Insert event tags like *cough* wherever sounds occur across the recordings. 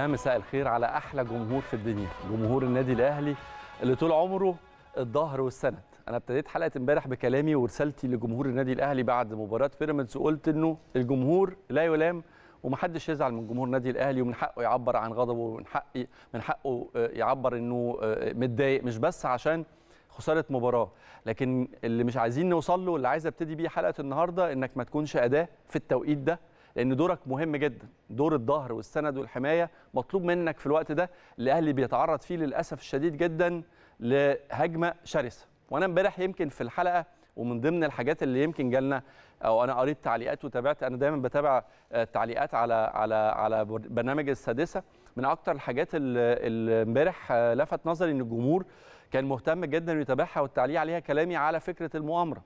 يا مساء الخير على احلى جمهور في الدنيا جمهور النادي الاهلي اللي طول عمره الظهر والسند انا ابتديت حلقه امبارح بكلامي ورسالتي لجمهور النادي الاهلي بعد مباراه بيراميدز وقلت انه الجمهور لا يلام ومحدش يزعل من جمهور النادي الاهلي ومن حقه يعبر عن غضبه ومن حق من حقه آه، يعبر انه آه، متضايق مش بس عشان خساره مباراه لكن اللي مش عايزين نوصل له اللي عايز ابتدي بيه حلقه النهارده انك ما تكونش اداه في التوقيت ده لان دورك مهم جدا دور الظهر والسند والحمايه مطلوب منك في الوقت ده الاهلي بيتعرض فيه للاسف الشديد جدا لهجمه شرسه وانا امبارح يمكن في الحلقه ومن ضمن الحاجات اللي يمكن جالنا او انا قريت تعليقات وتابعت انا دايما بتابع التعليقات آه، على على على برنامج السادسه من اكتر الحاجات اللي امبارح آه، لفت نظري ان الجمهور كان مهتم جدا يتابعها والتعليق عليها كلامي على فكره المؤامره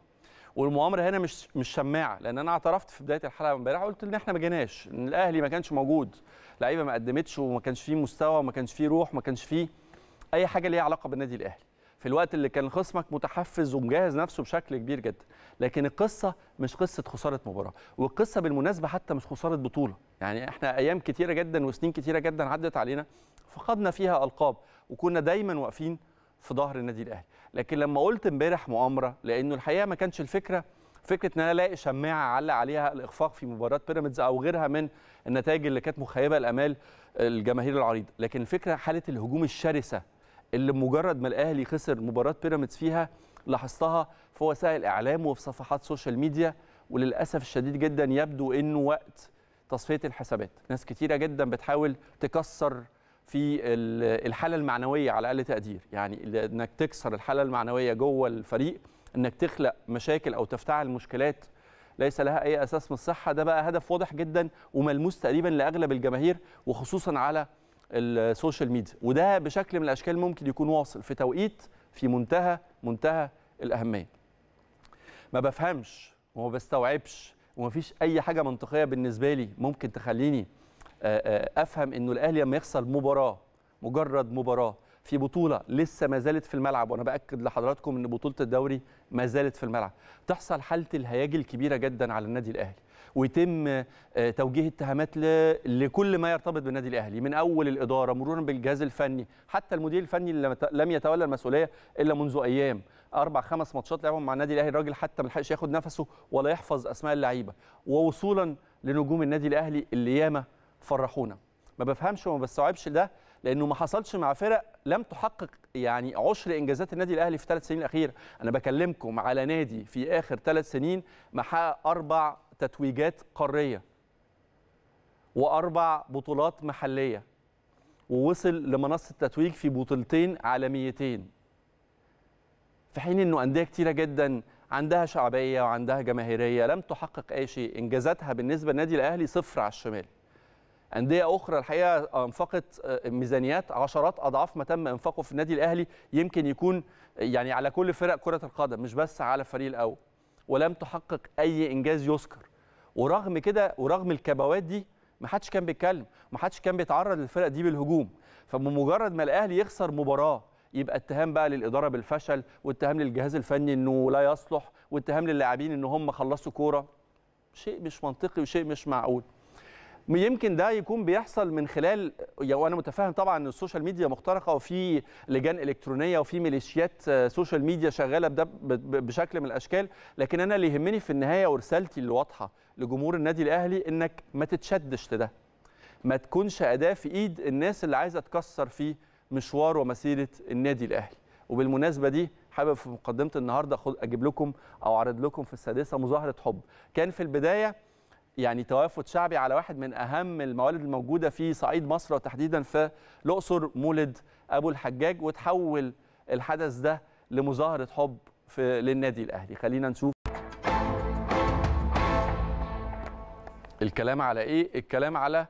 والمؤامره هنا مش مش شماعه لان انا اعترفت في بدايه الحلقه امبارح قلت ان احنا ما جيناش ان الاهلي ما كانش موجود لعيبه ما قدمتش وما كانش فيه مستوى وما كانش فيه روح ما كانش فيه اي حاجه ليها علاقه بالنادي الاهلي في الوقت اللي كان خصمك متحفز ومجهز نفسه بشكل كبير جدا لكن القصه مش قصه خساره مباراه والقصه بالمناسبه حتى مش خساره بطوله يعني احنا ايام كتيره جدا وسنين كتيره جدا عدت علينا فقدنا فيها القاب وكنا دايما واقفين في ظهر النادي الاهلي لكن لما قلت امبارح مؤامره لانه الحقيقه ما كانش الفكره فكره ان انا الاقي شماعه اعلق عليها الاخفاق في مباراه بيراميدز او غيرها من النتائج اللي كانت مخيبه الامال الجماهير العريضه لكن الفكره حاله الهجوم الشرسه اللي مجرد ما الاهلي خسر مباراه بيراميدز فيها لاحظتها في وسائل الاعلام وفي صفحات سوشيال ميديا وللاسف الشديد جدا يبدو انه وقت تصفيه الحسابات ناس كتيره جدا بتحاول تكسر في الحاله المعنويه على اقل تقدير يعني انك تكسر الحاله المعنويه جوه الفريق انك تخلق مشاكل او تفتعل مشكلات ليس لها اي اساس من الصحه ده بقى هدف واضح جدا وملموس تقريبا لاغلب الجماهير وخصوصا على السوشيال ميديا وده بشكل من الاشكال ممكن يكون واصل في توقيت في منتهى منتهى الاهميه ما بفهمش وما بستوعبش وما فيش اي حاجه منطقيه بالنسبه لي ممكن تخليني افهم انه الاهلي لما يخسر مباراه مجرد مباراه في بطوله لسه ما زالت في الملعب وانا باكد لحضراتكم ان بطوله الدوري ما زالت في الملعب تحصل حاله الهياج الكبيره جدا على النادي الاهلي ويتم آه، توجيه اتهامات لكل ما يرتبط بالنادي الاهلي من اول الاداره مرورا بالجهاز الفني حتى المدير الفني اللي لم يتولى المسؤوليه الا منذ ايام اربع خمس ماتشات لعبهم مع النادي الاهلي الراجل حتى ما لحقش ياخد نفسه ولا يحفظ اسماء اللعيبه ووصولا لنجوم النادي الاهلي اللي ياما فرحونا ما بفهمش وما بستوعبش ده لانه ما حصلش مع فرق لم تحقق يعني عشر انجازات النادي الاهلي في الثلاث سنين الاخيره انا بكلمكم على نادي في اخر ثلاث سنين محقق اربع تتويجات قاريه واربع بطولات محليه ووصل لمنصه التتويج في بطولتين عالميتين في حين انه انديه كتيره جدا عندها شعبيه وعندها جماهيريه لم تحقق اي شيء انجازاتها بالنسبه للنادي الاهلي صفر على الشمال انديه اخرى الحقيقه انفقت آه، ميزانيات عشرات اضعاف ما تم انفاقه في النادي الاهلي يمكن يكون آه، يعني على كل فرق كره القدم مش بس على الفريق الاول ولم تحقق اي انجاز يذكر ورغم كده ورغم الكبوات دي ما حدش كان بيتكلم ما حدش كان بيتعرض للفرق دي بالهجوم فبمجرد ما الاهلي يخسر مباراه يبقى اتهام بقى للاداره بالفشل واتهام للجهاز الفني انه لا يصلح واتهام للاعبين ان هم خلصوا كوره شيء مش منطقي وشيء مش معقول يمكن ده يكون بيحصل من خلال وانا متفاهم طبعا ان السوشيال ميديا مخترقه وفي لجان الكترونيه وفي ميليشيات آه، سوشيال ميديا شغاله بده بشكل من الاشكال لكن انا اللي يهمني في النهايه ورسالتي اللي واضحه لجمهور النادي الاهلي انك ما تتشدش لده ما تكونش اداه في ايد الناس اللي عايزه تكسر في مشوار ومسيره النادي الاهلي وبالمناسبه دي حابب في مقدمه النهارده اجيب لكم او اعرض لكم في السادسه مظاهره حب كان في البدايه يعني توافد شعبي على واحد من اهم الموالد الموجوده في صعيد مصر وتحديدا في الاقصر مولد ابو الحجاج وتحول الحدث ده لمظاهره حب في للنادي الاهلي خلينا نشوف الكلام على ايه الكلام على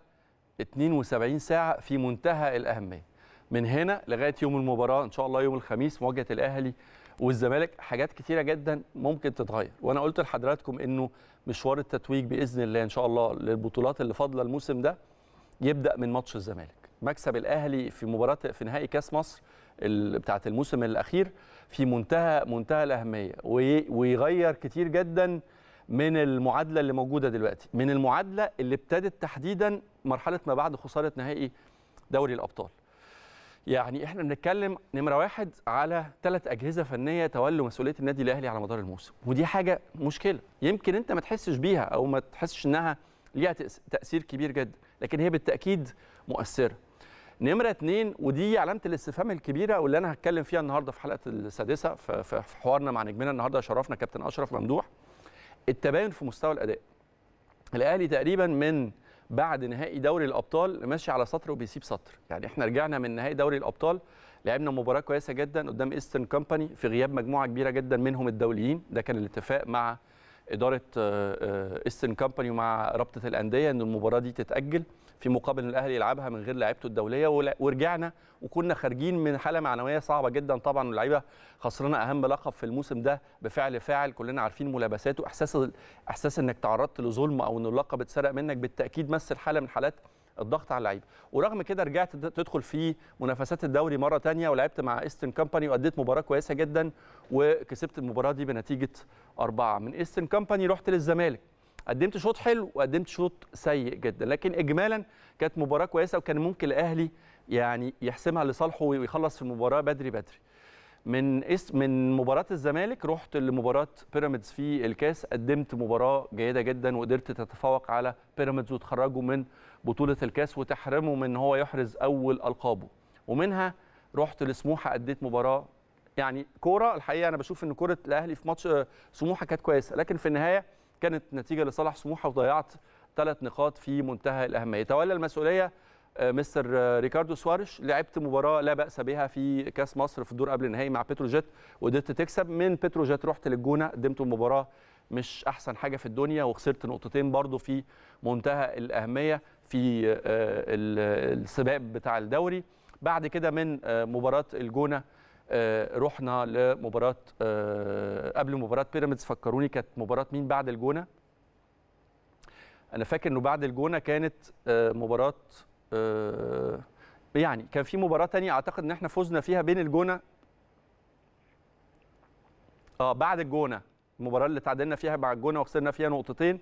72 ساعه في منتهى الاهميه من هنا لغايه يوم المباراه ان شاء الله يوم الخميس مواجهه الاهلي والزمالك حاجات كتيره جدا ممكن تتغير وانا قلت لحضراتكم انه مشوار التتويج باذن الله ان شاء الله للبطولات اللي فاضله الموسم ده يبدا من ماتش الزمالك مكسب الاهلي في مباراه في نهائي كاس مصر بتاعه الموسم الاخير في منتهى منتهى الاهميه ويغير كتير جدا من المعادله اللي موجوده دلوقتي من المعادله اللي ابتدت تحديدا مرحله ما بعد خساره نهائي دوري الابطال يعني احنا بنتكلم نمره واحد على ثلاث اجهزه فنيه تولوا مسؤوليه النادي الاهلي على مدار الموسم ودي حاجه مشكله يمكن انت ما تحسش بيها او ما تحسش انها ليها تاثير كبير جدا لكن هي بالتاكيد مؤثره نمرة اتنين ودي علامة الاستفهام الكبيرة واللي أنا هتكلم فيها النهاردة في حلقة السادسة في حوارنا مع نجمنا النهاردة شرفنا كابتن أشرف ممدوح التباين في مستوى الأداء الأهلي تقريبا من بعد نهائي دوري الابطال ماشي على سطر وبيسيب سطر يعني احنا رجعنا من نهائي دوري الابطال لعبنا مباراه كويسه جدا قدام ايسترن كومباني في غياب مجموعه كبيره جدا منهم الدوليين ده كان الاتفاق مع اداره ايسترن آه، كومباني آه، ومع رابطه الانديه ان المباراه دي تتاجل في مقابل الاهلي يلعبها من غير لعيبته الدوليه ورجعنا وكنا خارجين من حاله معنويه صعبه جدا طبعا واللعيبه خسرنا اهم لقب في الموسم ده بفعل فاعل كلنا عارفين ملابساته احساس احساس انك تعرضت لظلم او ان اللقب اتسرق منك بالتاكيد مثل حاله من حالات الضغط على اللعيبه ورغم كده رجعت تدخل في منافسات الدوري مره ثانيه ولعبت مع ايستن كامباني واديت مباراه كويسه جدا وكسبت المباراه دي بنتيجه أربعة من ايستن كامباني رحت للزمالك قدمت شوط حلو وقدمت شوط سيء جدا لكن اجمالا كانت مباراه كويسه وكان ممكن الاهلي يعني يحسمها لصالحه ويخلص في المباراه بدري بدري من اسم من مباراه الزمالك رحت لمباراه بيراميدز في الكاس قدمت مباراه جيده جدا وقدرت تتفوق على بيراميدز وتخرجه من بطوله الكاس وتحرمه من هو يحرز اول القابه ومنها رحت لسموحه اديت مباراه يعني كوره الحقيقه انا بشوف ان كوره الاهلي في ماتش سموحه كانت كويسه لكن في النهايه كانت نتيجه لصالح سموحه وضيعت ثلاث نقاط في منتهى الاهميه تولى المسؤوليه آه، مستر آه، ريكاردو سوارش لعبت مباراه لا باس بها في كاس مصر في الدور قبل النهائي مع بتروجيت وقدرت تكسب من بتروجيت رحت للجونه قدمت المباراه مش احسن حاجه في الدنيا وخسرت نقطتين برضو في منتهى الاهميه في آه، السباق بتاع الدوري بعد كده من مباراه الجونه آه، رحنا لمباراه آه، قبل مباراه بيراميدز فكروني كانت مباراه مين بعد الجونه انا فاكر انه بعد الجونه كانت آه، مباراه يعني كان في مباراه تانية اعتقد ان احنا فزنا فيها بين الجونه اه بعد الجونه المباراه اللي تعادلنا فيها مع الجونه وخسرنا فيها نقطتين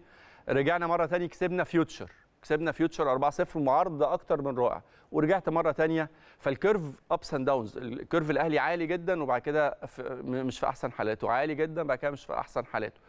رجعنا مره تانية كسبنا فيوتشر كسبنا فيوتشر 4-0 معارضه اكتر من رائع ورجعت مره ثانيه فالكيرف ابس اند داونز الكيرف الاهلي عالي جدا وبعد كده مش في احسن حالاته عالي جدا بعد كده مش في احسن حالاته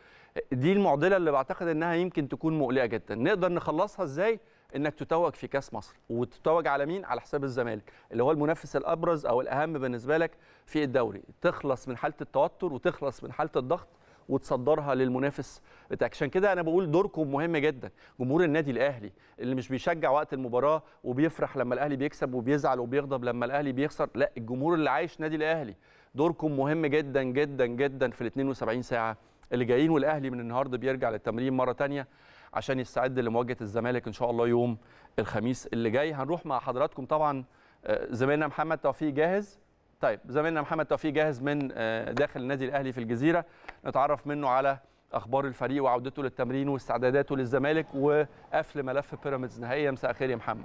دي المعضله اللي بعتقد انها يمكن تكون مقلقه جدا نقدر نخلصها ازاي انك تتوج في كاس مصر وتتوج على مين على حساب الزمالك اللي هو المنافس الابرز او الاهم بالنسبه لك في الدوري تخلص من حاله التوتر وتخلص من حاله الضغط وتصدرها للمنافس بتاعك عشان كده انا بقول دوركم مهم جدا جمهور النادي الاهلي اللي مش بيشجع وقت المباراه وبيفرح لما الاهلي بيكسب وبيزعل وبيغضب لما الاهلي بيخسر لا الجمهور اللي عايش نادي الاهلي دوركم مهم جدا جدا جدا في ال 72 ساعه اللي جايين والاهلي من النهارده بيرجع للتمرين مره ثانيه عشان يستعد لمواجهه الزمالك ان شاء الله يوم الخميس اللي جاي هنروح مع حضراتكم طبعا آه، زميلنا محمد توفيق جاهز طيب زميلنا محمد توفيق جاهز من آه، داخل النادي الاهلي في الجزيره نتعرف منه على اخبار الفريق وعودته للتمرين واستعداداته للزمالك وقفل ملف بيراميدز نهائيا مساء الخير يا محمد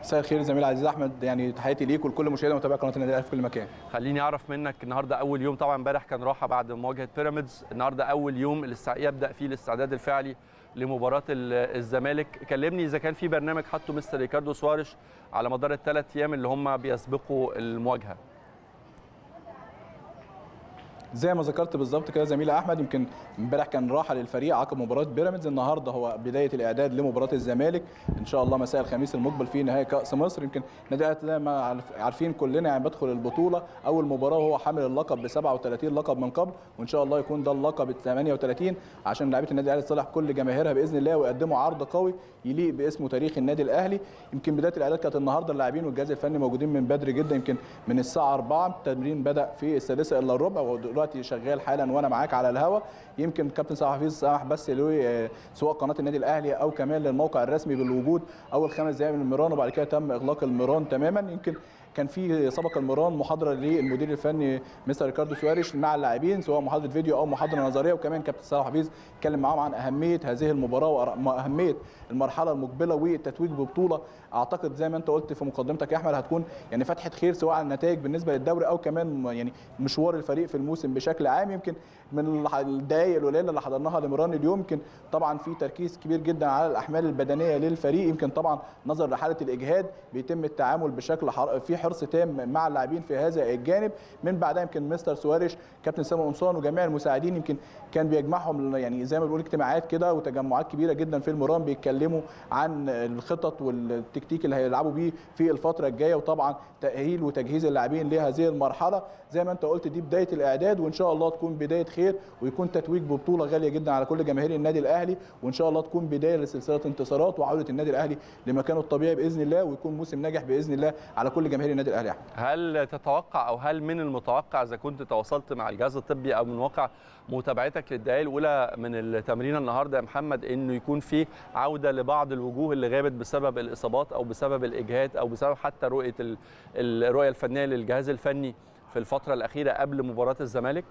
مساء الخير زميل العزيز احمد يعني تحياتي ليك ولكل مشاهدي ومتابعي قناه النادي الاهلي في كل مكان خليني اعرف منك النهارده اول يوم طبعا امبارح كان راحه بعد مواجهه بيراميدز النهارده اول يوم يبدا فيه الاستعداد الفعلي لمباراه الزمالك كلمني اذا كان في برنامج حطه مستر ريكاردو سواريش على مدار الثلاث ايام اللي هم بيسبقوا المواجهه زي ما ذكرت بالظبط كده زميلي احمد يمكن امبارح كان راحه للفريق عقب مباراه بيراميدز النهارده هو بدايه الاعداد لمباراه الزمالك ان شاء الله مساء الخميس المقبل في نهائي كاس مصر يمكن نادي الاهلي ما عارفين كلنا يعني بدخل البطوله اول مباراه وهو حامل اللقب ب 37 لقب من قبل وان شاء الله يكون ده اللقب ال 38 عشان لعيبه النادي الاهلي تصالح كل جماهيرها باذن الله ويقدموا عرض قوي يليق باسمه تاريخ النادي الاهلي يمكن بدايه الاعداد كانت النهارده اللاعبين والجهاز الفني موجودين من بدري جدا يمكن من الساعه 4 التمرين بدا في السادسه الا الربع دلوقتي شغال حالا وانا معاك على الهوا يمكن كابتن صلاح حفيظ سمح بس له سواء قناه النادي الاهلي او كمان للموقع الرسمي بالوجود اول خمس دقائق من المران وبعد كده تم اغلاق المران تماما يمكن كان في سبق المران محاضره للمدير الفني مستر ريكاردو سواريش مع اللاعبين سواء محاضره فيديو او محاضره نظريه وكمان كابتن صلاح حفيظ اتكلم معاهم عن اهميه هذه المباراه واهميه المرحله المقبله والتتويج ببطوله اعتقد زي ما انت قلت في مقدمتك يا احمد هتكون يعني فتحه خير سواء على النتائج بالنسبه للدوري او كمان يعني مشوار الفريق في الموسم بشكل عام يمكن من الدقائق القليله اللي حضرناها لمران اليوم يمكن طبعا في تركيز كبير جدا على الاحمال البدنيه للفريق يمكن طبعا نظرا لحاله الاجهاد بيتم التعامل بشكل في حرص تام مع اللاعبين في هذا الجانب من بعدها يمكن مستر سواريش كابتن سامي قمصان وجميع المساعدين يمكن كان بيجمعهم يعني زي ما بنقول اجتماعات كده وتجمعات كبيره جدا في المران بيتكلموا عن الخطط والتكتيك اللي هيلعبوا بيه في الفتره الجايه وطبعا تاهيل وتجهيز اللاعبين لهذه المرحله زي ما انت قلت دي بدايه الاعداد وان شاء الله تكون بدايه خير ويكون تتويج ببطوله غاليه جدا على كل جماهير النادي الاهلي وان شاء الله تكون بدايه لسلسله انتصارات وعوده النادي الاهلي لمكانه الطبيعي باذن الله ويكون موسم ناجح باذن الله على كل جماهير النادي الاهلي احمد هل تتوقع او هل من المتوقع اذا كنت تواصلت مع الجهاز الطبي او من واقع متابعتك للدقائق الاولى من التمرين النهارده يا محمد انه يكون في عوده لبعض الوجوه اللي غابت بسبب الاصابات او بسبب الاجهاد او بسبب حتى رؤيه الرؤيه الفنيه للجهاز الفني في الفتره الاخيره قبل مباراه الزمالك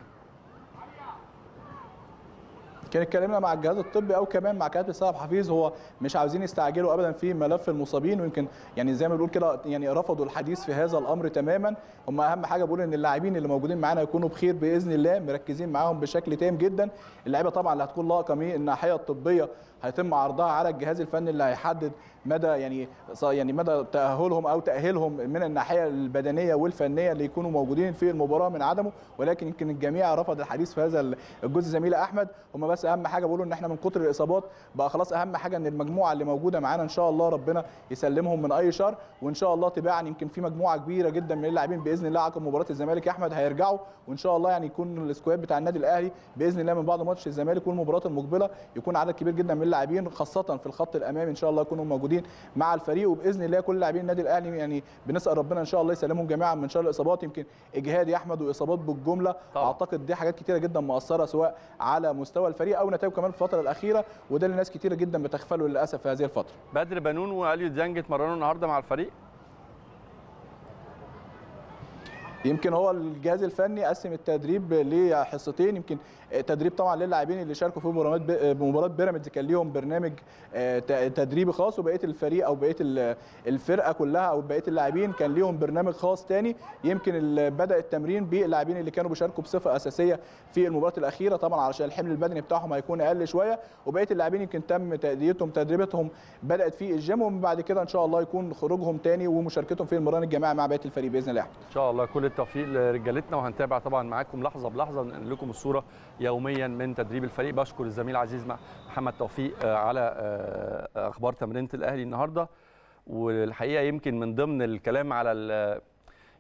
كان اتكلمنا مع الجهاز الطبي او كمان مع كابتن صاحب حفيظ هو مش عاوزين يستعجلوا ابدا في ملف المصابين ويمكن يعني زي ما بنقول كده يعني رفضوا الحديث في هذا الامر تماما هم اهم حاجه بقول ان اللاعبين اللي موجودين معانا يكونوا بخير باذن الله مركزين معاهم بشكل تام جدا اللعيبه طبعا اللي هتكون لاقه من الناحيه الطبيه هيتم عرضها على الجهاز الفني اللي هيحدد مدى يعني يعني مدى تاهلهم او تاهيلهم من الناحيه البدنيه والفنيه اللي يكونوا موجودين في المباراه من عدمه ولكن يمكن الجميع رفض الحديث في هذا الجزء زميلي احمد هم بس اهم حاجه بيقولوا ان احنا من كتر الاصابات بقى خلاص اهم حاجه ان المجموعه اللي موجوده معانا ان شاء الله ربنا يسلمهم من اي شر وان شاء الله تباعا يمكن في مجموعه كبيره جدا من اللاعبين باذن الله عقب مباراه الزمالك يا احمد هيرجعوا وان شاء الله يعني يكون السكواد بتاع النادي الاهلي باذن الله من بعد ماتش الزمالك والمباراه المقبله يكون عدد كبير جدا من اللاعبين خاصه في الخط الامامي ان شاء الله يكونوا موجودين مع الفريق وباذن الله كل لاعبين النادي الاهلي يعني بنسال ربنا ان شاء الله يسلمهم جميعا من شر الاصابات يمكن اجهاد يا احمد واصابات بالجمله طبعا. اعتقد دي حاجات كتيره جدا مؤثره سواء على مستوى الفريق او نتائجه كمان في الفتره الاخيره وده اللي ناس كتيره جدا بتغفله للاسف في هذه الفتره بدر بنون واليو ديانج اتمرنوا النهارده مع الفريق يمكن هو الجهاز الفني قسم التدريب لحصتين يمكن تدريب طبعا للاعبين اللي شاركوا في مباراه بيراميدز كان ليهم برنامج آه، تدريبي خاص وبقيه الفريق او بقيه الفرقه كلها او بقيه اللاعبين كان ليهم برنامج خاص تاني يمكن بدا التمرين باللاعبين اللي كانوا بيشاركوا بصفه اساسيه في المباراه الاخيره طبعا علشان الحمل البدني بتاعهم هيكون اقل شويه وبقيه اللاعبين يمكن تم تاديتهم تدريبتهم بدات في الجيم ومن بعد كده ان شاء الله يكون خروجهم تاني ومشاركتهم في المران الجماعي مع بقيه الفريق باذن الله ان شاء الله كل بالتوفيق لرجالتنا وهنتابع طبعا معاكم لحظه بلحظه وننقل لكم الصوره يوميا من تدريب الفريق بشكر الزميل العزيز محمد توفيق آه، على آه، آه، اخبار تمرينه الاهلي النهارده والحقيقه يمكن من ضمن الكلام على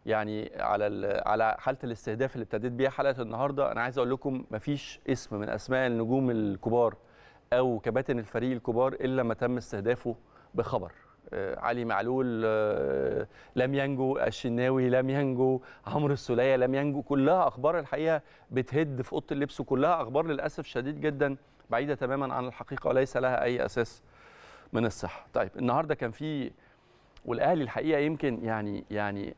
يعني على على حاله الاستهداف اللي ابتديت بيها حلقه النهارده انا عايز اقول لكم مفيش اسم من اسماء النجوم الكبار او كباتن الفريق الكبار الا ما تم استهدافه بخبر آه، علي معلول آه، لم ينجو الشناوي لم ينجو عمرو السليه لم ينجو كلها اخبار الحقيقه بتهد في اوضه اللبس وكلها اخبار للاسف شديد جدا بعيده تماما عن الحقيقه وليس لها اي اساس من الصحه طيب النهارده كان في والاهلي الحقيقه يمكن يعني يعني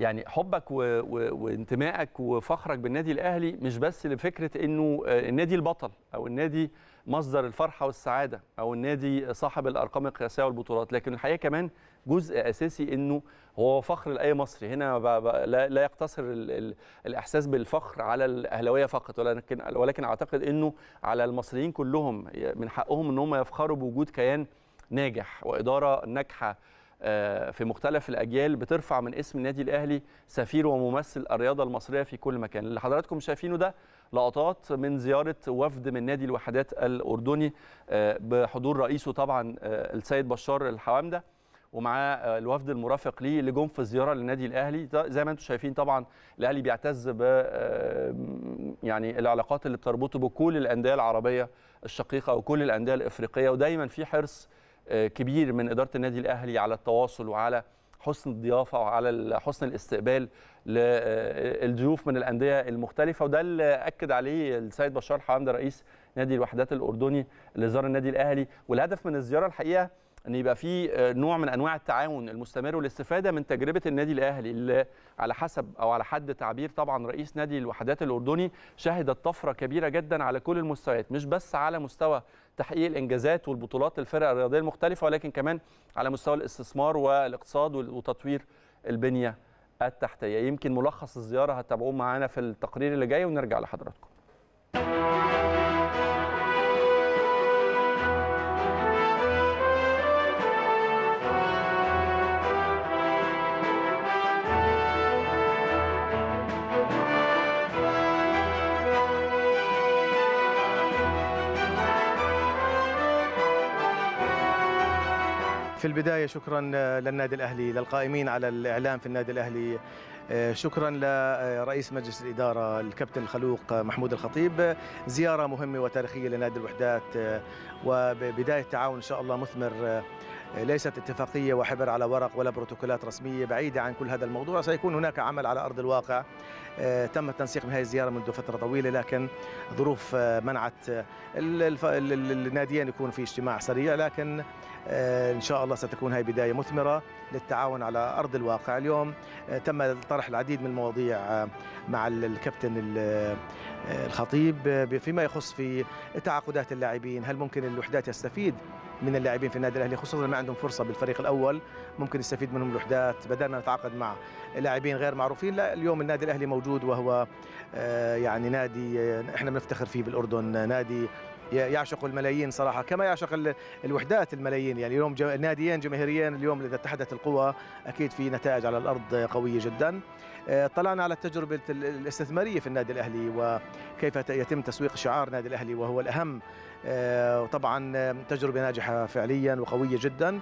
يعني حبك وانتمائك وفخرك بالنادي الاهلي مش بس لفكره انه آه، النادي البطل او النادي مصدر الفرحه والسعاده او النادي صاحب الارقام القياسيه والبطولات لكن الحقيقه كمان جزء اساسي انه هو فخر لاي مصري هنا لا يقتصر الاحساس بالفخر على الاهلاويه فقط ولكن ولكن اعتقد انه على المصريين كلهم من حقهم ان هم يفخروا بوجود كيان ناجح واداره ناجحه آه، في مختلف الاجيال بترفع من اسم النادي الاهلي سفير وممثل الرياضه المصريه في كل مكان اللي حضراتكم شايفينه ده لقطات من زياره وفد من نادي الوحدات الاردني آه، بحضور رئيسه طبعا آه، السيد بشار الحوامده ومعاه آه، الوفد المرافق ليه اللي جم في الزياره للنادي الاهلي زي ما انتم شايفين طبعا الاهلي بيعتز ب يعني العلاقات اللي بتربطه بكل الانديه العربيه الشقيقه وكل الانديه الافريقيه ودايما في حرص كبير من اداره النادي الاهلي على التواصل وعلى حسن الضيافه وعلى حسن الاستقبال للضيوف من الانديه المختلفه وده اللي اكد عليه السيد بشار حمده رئيس نادي الوحدات الاردني اللي زار النادي الاهلي والهدف من الزياره الحقيقه ان يبقى في آه، نوع من انواع التعاون المستمر والاستفاده من تجربه النادي الاهلي اللي على حسب او على حد تعبير طبعا رئيس نادي الوحدات الاردني شهدت طفره كبيره جدا على كل المستويات مش بس على مستوى تحقيق الانجازات والبطولات الفرق الرياضيه المختلفه ولكن كمان على مستوى الاستثمار والاقتصاد وتطوير البنيه التحتيه يمكن ملخص الزياره هتتابعوه معانا في التقرير اللي جاي ونرجع لحضراتكم في البداية شكرا آه، للنادي الأهلي للقائمين على الإعلام في النادي الأهلي آه، شكرا لرئيس مجلس الإدارة الكابتن الخلوق محمود الخطيب زيارة مهمة وتاريخية لنادي الوحدات آه، وبداية تعاون إن شاء الله مثمر ليست اتفاقية وحبر على ورق ولا بروتوكولات رسمية بعيدة عن كل هذا الموضوع سيكون هناك عمل على أرض الواقع آه، تم التنسيق من هذه الزيارة منذ فترة طويلة لكن ظروف آه، منعت آه، الناديين يكون في اجتماع سريع لكن إن شاء الله ستكون هذه بداية مثمرة للتعاون على أرض الواقع اليوم تم طرح العديد من المواضيع مع الكابتن الخطيب فيما يخص في تعاقدات اللاعبين هل ممكن الوحدات يستفيد من اللاعبين في النادي الاهلي خصوصا ما عندهم فرصه بالفريق الاول ممكن يستفيد منهم الوحدات بدانا نتعاقد مع لاعبين غير معروفين لا اليوم النادي الاهلي موجود وهو آه، يعني نادي آه، احنا بنفتخر فيه بالاردن نادي يعشق الملايين صراحه كما يعشق الوحدات الملايين يعني اليوم ناديين جماهيريين اليوم اذا اتحدت القوى اكيد في نتائج على الارض قويه جدا آه، طلعنا على التجربه الاستثماريه في النادي الاهلي وكيف يتم تسويق شعار النادي الاهلي وهو الاهم آه، وطبعا تجربه ناجحه فعليا وقويه جدا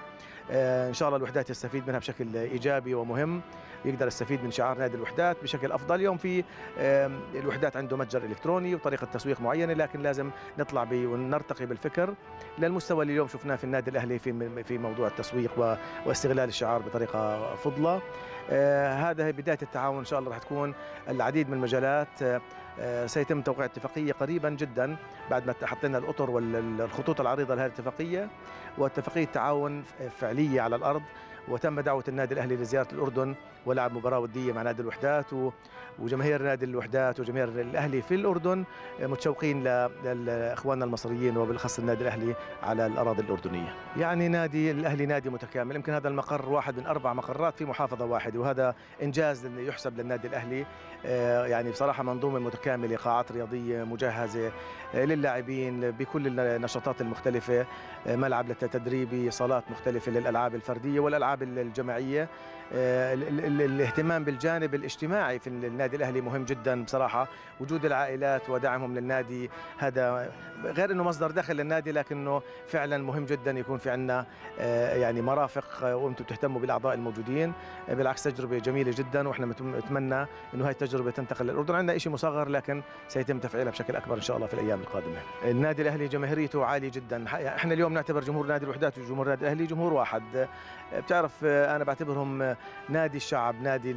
آه، ان شاء الله الوحدات يستفيد منها بشكل ايجابي ومهم يقدر يستفيد من شعار نادي الوحدات بشكل افضل اليوم في الوحدات عنده متجر الكتروني وطريقه تسويق معينه لكن لازم نطلع ونرتقي بالفكر للمستوى اللي اليوم شفناه في النادي الاهلي في في موضوع التسويق واستغلال الشعار بطريقه فضله آه، هذا بدايه التعاون ان شاء الله راح تكون العديد من المجالات آه، آه، سيتم توقيع اتفاقيه قريبا جدا بعد ما حطينا الاطر والخطوط العريضه لهذه الاتفاقيه واتفاقيه تعاون فعليه على الارض وتم دعوه النادي الاهلي لزياره الاردن ولعب مباراه وديه مع نادي الوحدات وجماهير نادي الوحدات وجماهير الاهلي في الاردن متشوقين لاخواننا المصريين وبالاخص النادي الاهلي على الاراضي الاردنيه. يعني نادي الاهلي نادي متكامل، يمكن هذا المقر واحد من اربع مقرات في محافظه واحده وهذا انجاز يحسب للنادي الاهلي آه، يعني بصراحه منظومه متكامله قاعات رياضيه مجهزه آه، للاعبين بكل النشاطات المختلفه آه، ملعب تدريبي صالات مختلفه للالعاب الفرديه والالعاب الجماعيه آه، الاهتمام بالجانب الاجتماعي في النادي الاهلي مهم جدا بصراحه وجود العائلات ودعمهم للنادي هذا غير انه مصدر دخل للنادي لكنه فعلا مهم جدا يكون في عندنا آه، يعني مرافق آه، وانتم بتهتموا بالاعضاء الموجودين بالعكس تجربه جميله جدا واحنا نتمنى انه هاي التجربه تنتقل للاردن عندنا شيء مصغر لكن سيتم تفعيلها بشكل اكبر ان شاء الله في الايام القادمه النادي الاهلي جماهيريته عاليه جدا احنا اليوم نعتبر جمهور نادي الوحدات وجمهور النادي الاهلي جمهور واحد بتعرف آه، انا بعتبرهم آه، نادي الشعب نادي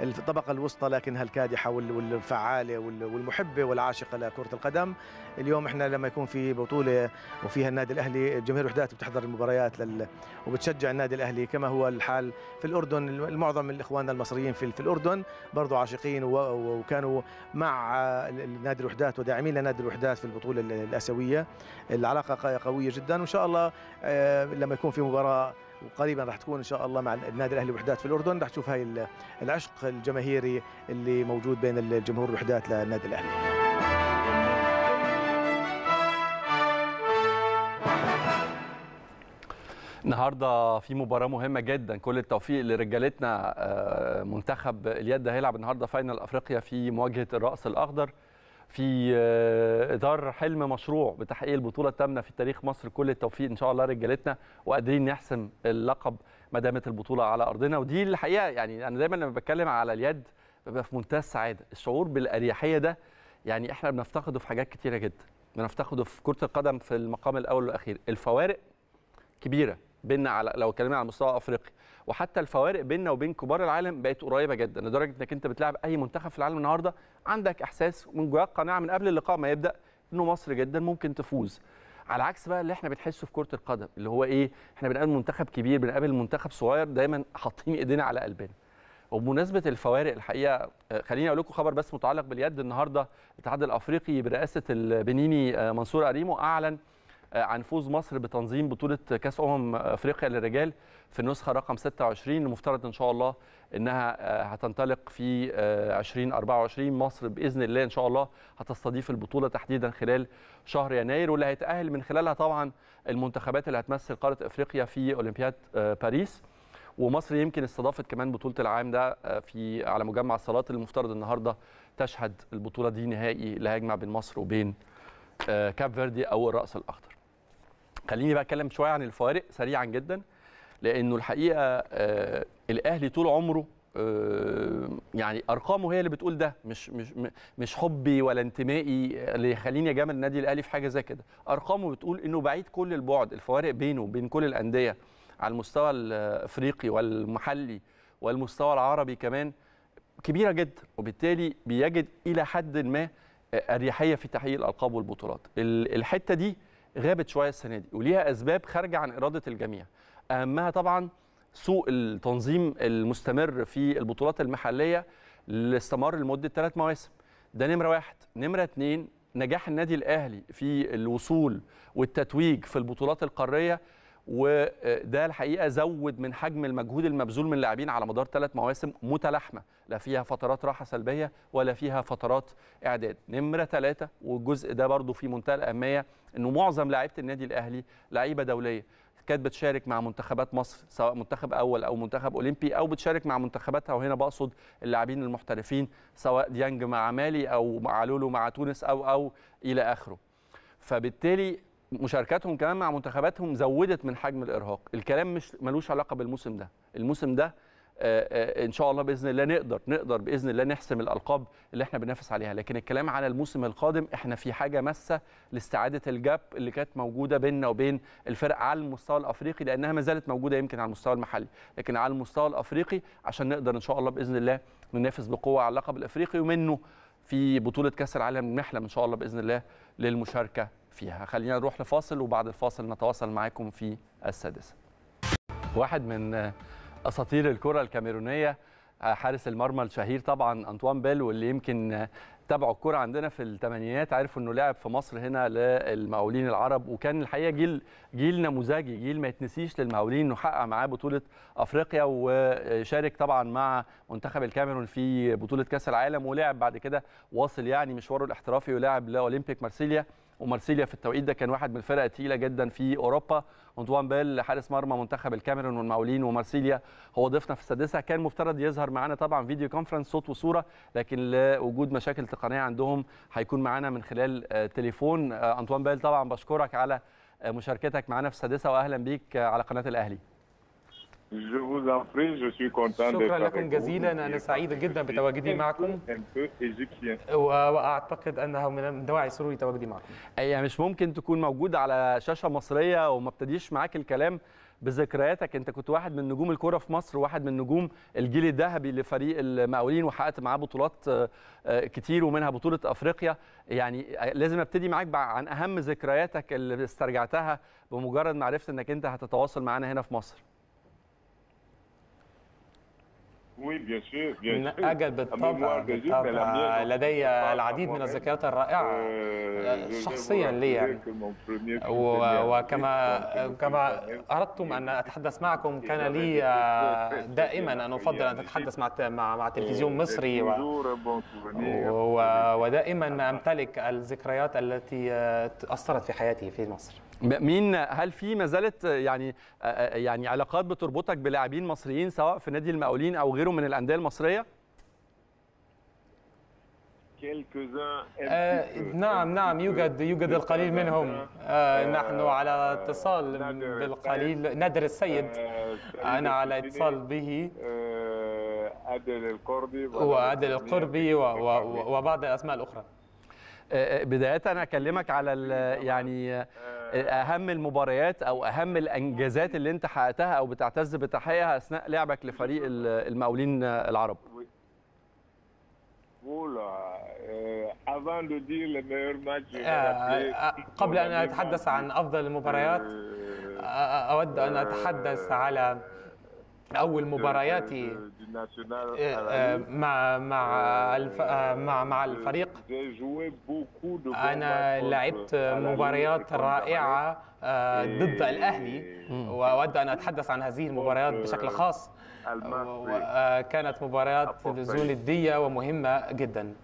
الطبقه الوسطى لكنها الكادحه والفعاله والمحبه والعاشقه لكره القدم اليوم احنا لما يكون في بطوله وفيها النادي الاهلي جماهير وحدات بتحضر المباريات لل... وبتشجع النادي الاهلي كما هو الحال في الاردن المعظم من اخواننا المصريين في, في الاردن برضه عاشقين و... وكانوا مع آه، نادي الوحدات وداعمين لنادي الوحدات في البطوله الاسيويه العلاقه قويه جدا وان شاء الله لما يكون في مباراه وقريبا راح تكون ان شاء الله مع النادي الاهلي وحدات في الاردن راح تشوف هاي العشق الجماهيري اللي موجود بين الجمهور الوحدات للنادي الاهلي النهارده في مباراه مهمه جدا كل التوفيق لرجالتنا آه، منتخب اليد هيلعب النهارده فاينل افريقيا في مواجهه الراس الاخضر في دار آه، حلم مشروع بتحقيق البطوله الثامنه في تاريخ مصر كل التوفيق ان شاء الله رجالتنا وقادرين نحسم اللقب ما دامت البطوله على ارضنا ودي الحقيقه يعني انا دايما لما بتكلم على اليد ببقى في منتهى السعاده الشعور بالاريحيه ده يعني احنا بنفتقده في حاجات كتيره جدا بنفتقده في كره القدم في المقام الاول والاخير الفوارق كبيره بيننا على لو اتكلمنا على مستوى افريقيا وحتى الفوارق بيننا وبين كبار العالم بقت قريبه جدا لدرجه انك انت بتلعب اي منتخب في العالم النهارده عندك احساس ومن جواك قناعه من قبل اللقاء ما يبدا انه مصر جدا ممكن تفوز على عكس بقى اللي احنا بنحسه في كره القدم اللي هو ايه احنا بنقابل منتخب كبير بنقابل منتخب صغير دايما حاطين ايدينا على قلبنا وبمناسبه الفوارق الحقيقه آه، خليني اقول لكم خبر بس متعلق باليد النهارده الاتحاد الافريقي برئاسه البنيني آه، منصور اريمو اعلن آه، عن فوز مصر بتنظيم بطوله كاس امم افريقيا للرجال في النسخه رقم 26 المفترض ان شاء الله انها آه، هتنطلق في 2024 آه، مصر باذن الله ان شاء الله هتستضيف البطوله تحديدا خلال شهر يناير واللي هيتاهل من خلالها طبعا المنتخبات اللي هتمثل قاره افريقيا في اولمبياد باريس ومصر يمكن استضافت كمان بطوله العام ده في على مجمع الصالات المفترض النهارده تشهد البطوله دي نهائي اللي هيجمع بين مصر وبين كاب فيردي او الراس الاخضر خليني بقى اتكلم شويه عن الفوارق سريعا جدا لانه الحقيقه آه، الاهلي طول عمره آه، يعني ارقامه هي اللي بتقول ده مش مش مش حبي ولا انتمائي آه، اللي يخليني اجامل النادي الاهلي في حاجه زي كده ارقامه بتقول انه بعيد كل البعد الفوارق بينه وبين كل الانديه على المستوى الافريقي والمحلي والمستوى العربي كمان كبيره جدا وبالتالي بيجد الى حد ما اريحيه في تحقيق الالقاب والبطولات الحته دي غابت شويه السنه دي وليها اسباب خارجه عن اراده الجميع اهمها طبعا سوء التنظيم المستمر في البطولات المحليه اللي استمر لمده ثلاث مواسم ده نمره واحد نمره اثنين نجاح النادي الاهلي في الوصول والتتويج في البطولات القاريه وده الحقيقه زود من حجم المجهود المبذول من اللاعبين على مدار ثلاث مواسم متلاحمه لا فيها فترات راحه سلبيه ولا فيها فترات اعداد نمره ثلاثه والجزء ده برضو في منتهى الاهميه انه معظم لاعيبه النادي الاهلي لعيبه دوليه كانت بتشارك مع منتخبات مصر سواء منتخب اول او منتخب اولمبي او بتشارك مع منتخباتها وهنا بقصد اللاعبين المحترفين سواء ديانج مع مالي او مع لولو مع تونس او او الى اخره فبالتالي مشاركاتهم كمان مع منتخباتهم زودت من حجم الارهاق الكلام مش ملوش علاقه بالموسم ده الموسم ده آه، آه، ان شاء الله باذن الله نقدر نقدر باذن الله نحسم الالقاب اللي احنا بننافس عليها لكن الكلام على الموسم القادم احنا في حاجه ماسه لاستعاده الجاب اللي كانت موجوده بيننا وبين الفرق على المستوى الافريقي لانها ما زالت موجوده يمكن على المستوى المحلي لكن على المستوى الافريقي عشان نقدر ان شاء الله باذن الله ننافس بقوه على اللقب الافريقي ومنه في بطوله كاس العالم نحلم ان شاء الله باذن الله للمشاركه فيها خلينا نروح لفاصل وبعد الفاصل نتواصل معاكم في السادسة واحد من أساطير الكرة الكاميرونية حارس المرمى الشهير طبعا أنطوان بيل واللي يمكن تابعوا الكرة عندنا في الثمانينات عرفوا انه لعب في مصر هنا للمقاولين العرب وكان الحقيقه جيل جيل نموذجي جيل ما يتنسيش للمقاولين انه حقق معاه بطوله افريقيا وشارك طبعا مع منتخب الكاميرون في بطوله كاس العالم ولعب بعد كده واصل يعني مشواره الاحترافي ولعب لاولمبيك مارسيليا ومارسيليا في التوقيت ده كان واحد من الفرق الثقيله جدا في اوروبا انطوان بيل حارس مرمى منتخب الكاميرون والمقاولين ومارسيليا هو ضيفنا في السادسه كان مفترض يظهر معانا طبعا فيديو كونفرنس صوت وصوره لكن لوجود مشاكل تقنيه عندهم هيكون معانا من خلال آه، تليفون آه، انطوان بيل طبعا بشكرك على آه، مشاركتك معانا في السادسه واهلا بيك على قناه الاهلي Je vous en prie, je suis content شكرا لكم جزيلا أنا سعيد جدا بتواجدي معكم وأعتقد أنه من دواعي سروري تواجدي معكم هي يعني مش ممكن تكون موجود على شاشة مصرية وما ابتديش معاك الكلام بذكرياتك انت كنت واحد من نجوم الكوره في مصر واحد من نجوم الجيل الذهبي لفريق المقاولين وحققت معاه بطولات آه، آه، كتير ومنها بطوله افريقيا يعني آه، لازم ابتدي معاك عن اهم ذكرياتك اللي استرجعتها بمجرد معرفه انك انت هتتواصل معانا هنا في مصر Oui, bien sûr, bien sûr. بالطبع, بالطبع لدي العديد من الذكريات الرائعة euh, آه، شخصيا لي يعني. وكما آه، كما أردتم أن أتحدث معكم كان لي آه، دائما أن أفضل أن أتحدث مع مع تلفزيون مصري ودائما أمتلك الذكريات التي أثرت في حياتي في مصر. مين هل في ما زالت يعني آه، آه، يعني علاقات بتربطك بلاعبين مصريين سواء في نادي المقاولين او غيره من الانديه المصريه؟ آه نعم نعم يوجد يوجد القليل منهم آه،, آه نحن على اتصال بالقليل نادر السيد انا على اتصال به عادل القربي وعادل القربي وبعض الاسماء الاخرى بدايه انا اكلمك على يعني اهم المباريات او اهم الانجازات اللي انت حققتها او بتعتز بتحقيقها اثناء لعبك لفريق المقاولين العرب euh, آه، آه، آه، قبل ان اتحدث عن افضل المباريات euh, اود ان اتحدث على اول مبارياتي مع مع الف... مع مع الفريق انا لعبت مباريات رائعه آه، ضد الاهلي mm. واود ان اتحدث عن هذه المباريات بشكل euh, خاص آه، كانت مباريات ذو نديه ومهمه جدا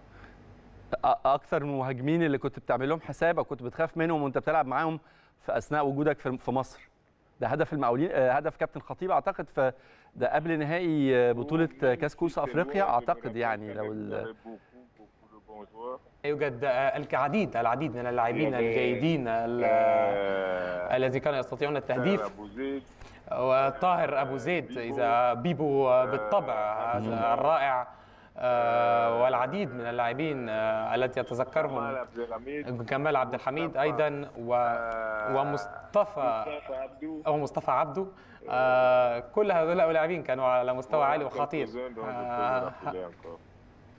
اكثر من المهاجمين اللي كنت بتعمل لهم حساب او كنت بتخاف منهم وانت بتلعب معاهم في اثناء وجودك في مصر ده هدف المقاولين آه، هدف كابتن خطيب اعتقد في ده قبل نهائي بطوله كاس كوس افريقيا اعتقد يعني لو ال... يوجد أيوة العديد آه، العديد من اللاعبين يعني، الجيدين آه، آه، الذي كانوا يستطيعون التهديف وطاهر ابو زيد اذا بيبو بالطبع الرائع آه، والعديد من اللاعبين آه، التي يتذكرهم جمال عبد الحميد ايضا آه، ومصطفى او مصطفى عبده كل هؤلاء اللاعبين كانوا على مستوى عالي وخطير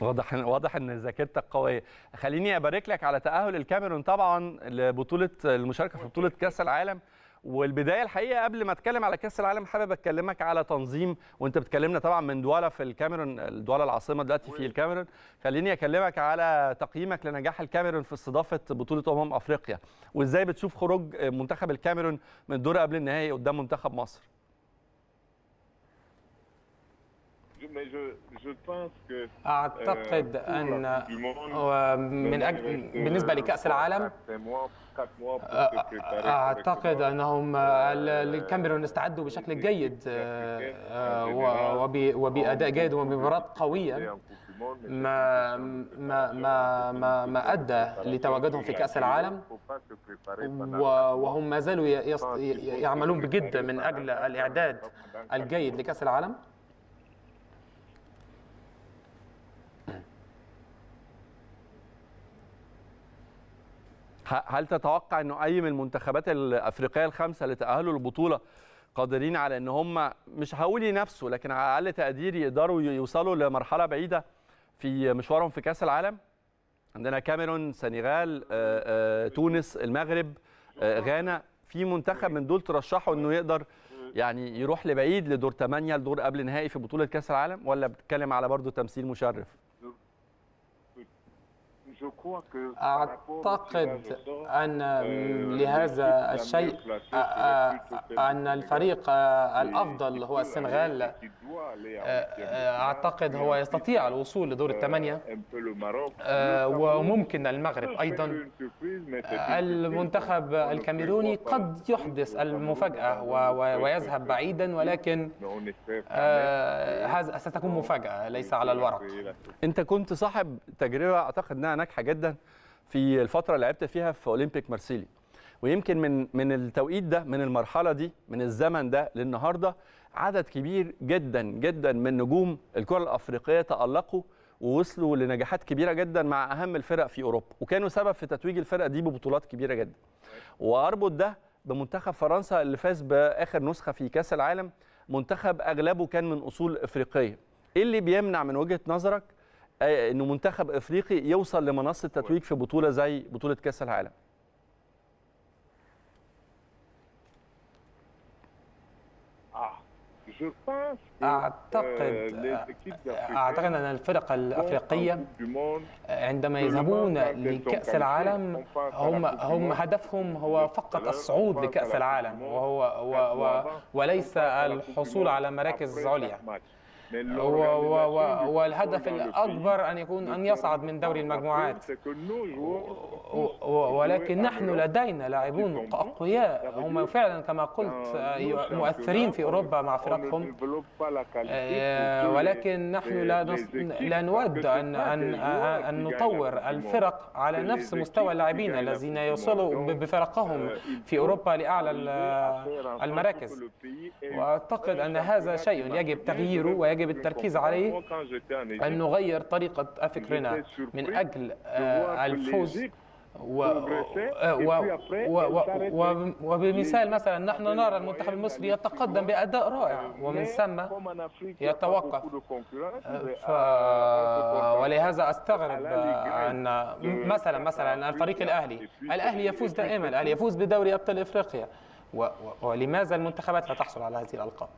واضح واضح ان ذاكرتك قويه خليني ابارك لك على تاهل الكاميرون طبعا لبطوله المشاركه في بطوله كاس العالم والبدايه الحقيقه قبل ما اتكلم على كاس العالم حابب اتكلمك على تنظيم وانت بتكلمنا طبعا من دولة في الكاميرون الدولة العاصمه دلوقتي في الكاميرون خليني اكلمك على تقييمك لنجاح الكاميرون في استضافه بطوله امم افريقيا وازاي بتشوف خروج منتخب الكاميرون من الدور قبل النهائي قدام منتخب مصر mais je, je pense que اعتقد euh, ان من اجل بالنسبه euh, لكاس العالم اعتقد انهم euh, الكاميرون استعدوا بشكل جيد آه، آه، وباداء جيد وبمباراه قويه ما ما ما ما, ما ادى لتواجدهم في كاس العالم وهم ما زالوا يعملون بجد من اجل الاعداد الجيد لكاس العالم هل تتوقع انه اي من المنتخبات الافريقيه الخمسه اللي تاهلوا للبطوله قادرين على ان هم مش هقول ينافسوا لكن على اقل تقدير يقدروا يوصلوا لمرحله بعيده في مشوارهم في كاس العالم عندنا كاميرون سنغال آه، آه، تونس المغرب آه، غانا في منتخب من دول ترشحه انه يقدر يعني يروح لبعيد لدور 8 لدور قبل نهائي في بطوله كاس العالم ولا بتتكلم على برضه تمثيل مشرف أعتقد أن euh, لهذا الشيء أن الفريق الأفضل هو السنغال أعتقد هو euh، يستطيع الوصول لدور الثمانية وممكن المغرب أيضا آه، المنتخب الكاميروني قد يحدث المفاجأة ويذهب بعيدا ولكن آه، هذا ستكون مفاجأة ليس على الورق أنت كنت صاحب تجربة أعتقد أنها ناجحة جدا في الفترة اللي لعبت فيها في أولمبيك مارسيلي ويمكن من من التوقيت ده من المرحله دي من الزمن ده للنهارده عدد كبير جدا جدا من نجوم الكره الافريقيه تالقوا ووصلوا لنجاحات كبيره جدا مع اهم الفرق في اوروبا وكانوا سبب في تتويج الفرقه دي ببطولات كبيره جدا واربط ده بمنتخب فرنسا اللي فاز باخر نسخه في كاس العالم منتخب اغلبه كان من اصول افريقيه ايه اللي بيمنع من وجهه نظرك آه، انه منتخب افريقي يوصل لمنصه تتويج في بطوله زي بطوله كاس العالم اعتقد euh, اعتقد ان الفرق الافريقيه عندما يذهبون لكاس العالم هم هم هدفهم هو فقط الصعود لكاس العالم وهو وليس الحصول على مراكز عليا والهدف الاكبر ان يكون ان يصعد من دوري آه، المجموعات ولكن نحن لدينا لاعبون اقوياء هم فعلا كما آه، قلت آه، مؤثرين في اوروبا مع فرقهم ولكن نحن لا لا نود ان ان ان نطور الفرق على نفس مستوى اللاعبين الذين يوصلوا بفرقهم في اوروبا لاعلى المراكز إيه؟ واعتقد ان هذا شيء يجب تغييره يجب التركيز عليه أن نغير طريقة أفكرنا من أجل آه، الفوز و... و... و... وبمثال مثلا نحن نرى المنتخب المصري يتقدم بأداء رائع ومن ثم يتوقف ف... ولهذا أستغرب أن مثلا مثلا الفريق الأهلي الأهلي يفوز دائما الأهلي يفوز بدوري أبطال إفريقيا ولماذا المنتخبات لا تحصل على هذه الألقاب؟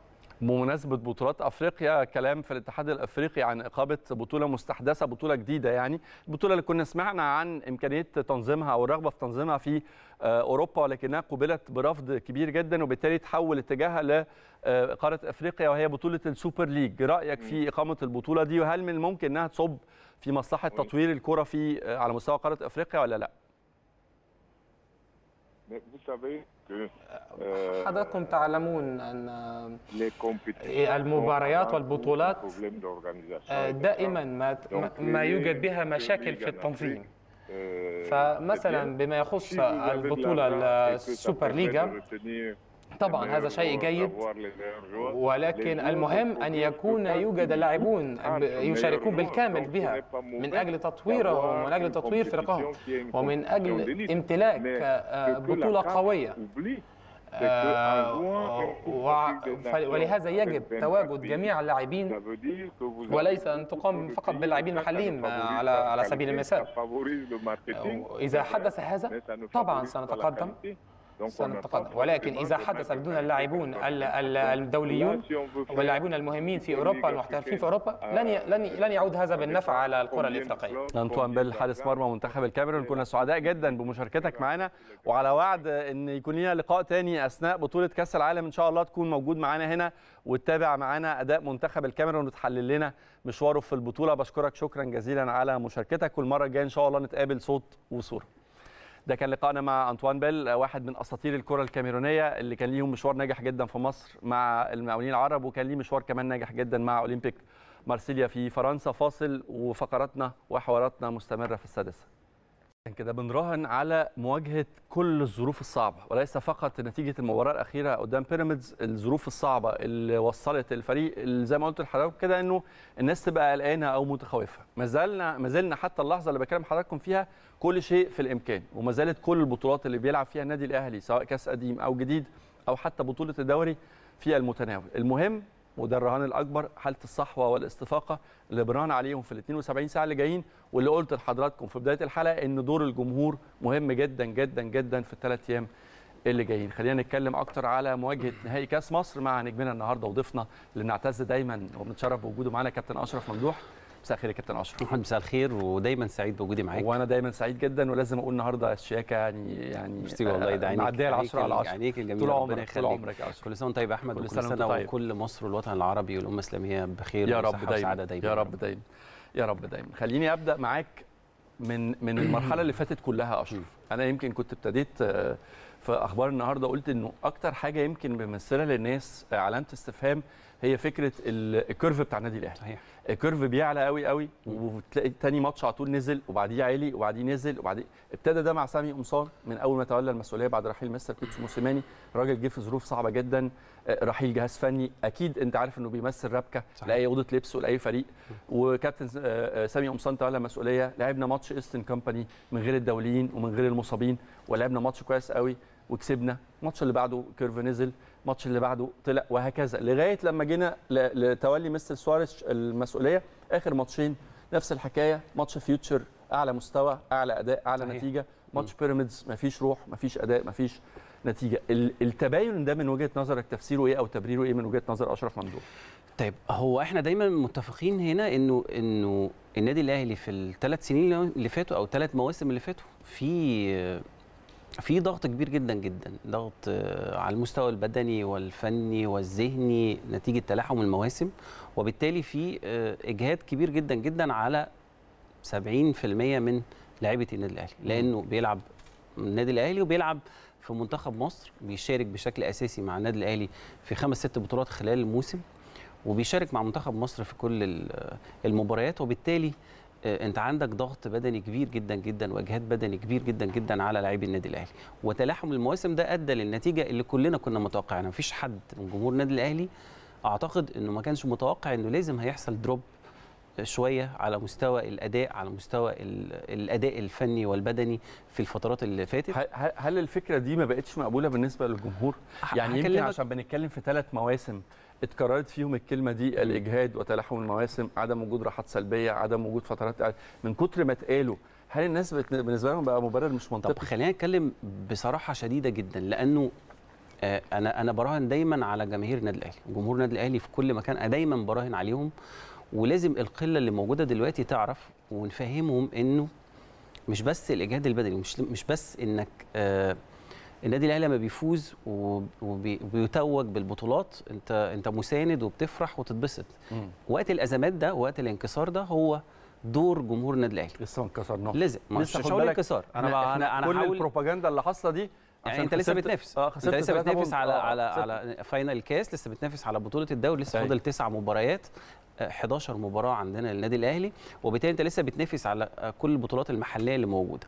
بمناسبه بطولات افريقيا كلام في الاتحاد الافريقي عن اقامه بطوله مستحدثه بطوله جديده يعني البطوله اللي كنا سمعنا عن امكانيه تنظيمها او الرغبه في تنظيمها في آه، اوروبا ولكنها قبلت برفض كبير جدا وبالتالي تحول اتجاهها لقاره آه، افريقيا وهي بطوله السوبر ليج رايك في اقامه البطوله دي وهل من الممكن انها تصب في مصلحه طيب. تطوير الكره في آه، على مستوى قاره افريقيا ولا لا بص آه، حضراتكم تعلمون ان إيه، المباريات والبطولات آه، دائما ما ما يوجد بها مشاكل في التنظيم euh, فمثلا بما يخص البطوله السوبر ليغا طبعا هذا شيء جيد ولكن المهم أن يكون يوجد لاعبون آه، يشاركون بالكامل بها من أجل تطويرهم ومن أجل تطوير فرقهم ومن أجل امتلاك آه، بطولة قوية آه، ولهذا يجب تواجد جميع اللاعبين وليس ان تقام فقط باللاعبين المحليين على على سبيل المثال اذا حدث هذا طبعا سنتقدم ولكن إذا حدث بدون اللاعبون الدوليون واللاعبون المهمين في أوروبا المحترفين في أوروبا لن لن لن يعود هذا بالنفع على الكره الإفريقية أنطوان بيل حارس مرمى منتخب الكاميرون كنا سعداء جدا بمشاركتك معنا وعلى وعد أن يكون لنا لقاء ثاني أثناء بطولة كأس العالم إن شاء الله تكون موجود معنا هنا وتتابع معنا أداء منتخب الكاميرون وتحلل لنا مشواره في البطولة بشكرك شكرا جزيلا على مشاركتك والمرة الجاية إن شاء الله نتقابل صوت وصورة ده كان لقائنا مع انطوان بيل واحد من اساطير الكره الكاميرونيه اللي كان ليهم مشوار ناجح جدا في مصر مع المقاولين العرب وكان ليه مشوار كمان ناجح جدا مع اولمبيك مارسيليا في فرنسا فاصل وفقراتنا وحواراتنا مستمره في السادسه كده بنراهن على مواجهه كل الظروف الصعبه وليس فقط نتيجه المباراه الاخيره قدام بيراميدز الظروف الصعبه اللي وصلت الفريق اللي زي ما قلت لحضرتك كده انه الناس تبقى قلقانه او متخوفه ما زلنا ما زلنا حتى اللحظه اللي بكلم حضراتكم فيها كل شيء في الامكان وما زالت كل البطولات اللي بيلعب فيها النادي الاهلي سواء كاس قديم او جديد او حتى بطوله الدوري في المتناول المهم وده الرهان الاكبر حاله الصحوه والاستفاقه اللي بنراهن عليهم في ال 72 ساعه اللي جايين واللي قلت لحضراتكم في بدايه الحلقه ان دور الجمهور مهم جدا جدا جدا في الثلاث ايام اللي جايين خلينا نتكلم اكتر على مواجهه نهائي كاس مصر مع نجمنا النهارده وضيفنا اللي نعتز دايما وبنتشرف بوجوده معانا كابتن اشرف ممدوح مساء الخير يا كابتن اشرف محمد مساء الخير ودايما سعيد بوجودي معاك وانا دايما سعيد جدا ولازم اقول النهارده الشياكه يعني يعني ميرسي والله ده عينيك معديه ال 10 على 10 عينيك الجميله طول عمرك طول عمرك يا اشرف كل سنه طيب يا احمد كل سنه طيب. وكل مصر والوطن العربي والامه الاسلاميه بخير يا رب دايما. دايما يا رب دايما يا رب دايما خليني ابدا معاك من من *clears throat* المرحله اللي فاتت كلها اشرف انا يمكن كنت ابتديت آه، في اخبار النهارده قلت انه اكتر حاجه يمكن بيمثلها للناس علامه استفهام هي فكره الكيرف بتاع النادي الاهلي صحيح الكيرف بيعلى قوي قوي وتلاقي تاني ماتش على طول نزل وبعديه عالي وبعديه نزل وبعديه ابتدى ده مع سامي قمصان من اول ما تولى المسؤوليه بعد رحيل مستر كوتش موسيماني راجل جه في ظروف صعبه جدا آه، رحيل جهاز فني اكيد انت عارف انه بيمثل ربكه لاي اوضه لبس ولاي فريق وكابتن آه، آه، سامي قمصان تولى المسؤوليه لعبنا ماتش ايستن كومباني من غير الدوليين ومن غير المصابين ولعبنا ماتش كويس قوي وكسبنا الماتش اللي بعده كيرف نزل الماتش اللي بعده طلع وهكذا لغايه لما جينا لتولي مستر سواريز المسؤوليه اخر ماتشين نفس الحكايه ماتش فيوتشر اعلى مستوى اعلى اداء اعلى صحيح. نتيجه ماتش بيراميدز مفيش روح مفيش اداء مفيش نتيجه التباين ده من وجهه نظرك تفسيره ايه او تبريره ايه من وجهه نظر اشرف ممدوح طيب هو احنا دايما متفقين هنا انه انه النادي الاهلي في الثلاث سنين اللي فاتوا او ثلاث مواسم اللي فاتوا في في ضغط كبير جدا جدا ضغط آه، على المستوى البدني والفني والذهني نتيجه تلاحم المواسم وبالتالي في آه، اجهاد كبير جدا جدا على 70% من لعيبه النادي الاهلي لانه بيلعب النادي الاهلي وبيلعب في منتخب مصر بيشارك بشكل اساسي مع النادي الاهلي في خمس ست بطولات خلال الموسم وبيشارك مع منتخب مصر في كل آه، المباريات وبالتالي آه، انت عندك ضغط بدني كبير جدا جدا واجهاد بدني كبير جدا جدا على لاعبي النادي الاهلي وتلاحم المواسم ده ادى للنتيجه اللي كلنا كنا متوقعينها مفيش حد من جمهور النادي الاهلي اعتقد انه ما كانش متوقع انه لازم هيحصل دروب شويه على مستوى الاداء على مستوى الاداء الفني والبدني في الفترات اللي فاتت هل الفكره دي ما بقتش مقبوله بالنسبه للجمهور يعني يمكن عشان بنتكلم في ثلاث مواسم اتكررت فيهم الكلمه دي الاجهاد وتلاحم المواسم عدم وجود راحات سلبيه عدم وجود فترات من كتر ما اتقالوا هل الناس بالنسبه لهم بقى مبرر مش منطقي طب خلينا نتكلم بصراحه شديده جدا لانه آه، انا انا براهن دايما على جماهير النادي الاهلي جمهور النادي الاهلي في كل مكان انا دايما براهن عليهم ولازم القله اللي موجوده دلوقتي تعرف ونفهمهم انه مش بس الاجهاد البدني مش مش بس انك آه النادي الاهلي لما بيفوز وبيتوج بالبطولات انت انت مساند وبتفرح وتتبسط وقت الازمات ده وقت الانكسار ده هو دور جمهور النادي الاهلي لسه ما انكسرناش لسه لسه مش هقول انكسار انا انا انا كل حاول... البروباجندا اللي حاصله دي يعني انت لسه بتنافس آه انت لسه بتنافس على آه على على فاينل كاس لسه بتنافس على بطوله الدوري لسه فاضل تسع مباريات 11 آه، مباراه عندنا للنادي الاهلي وبالتالي انت لسه بتنافس على آه، كل البطولات المحليه اللي موجوده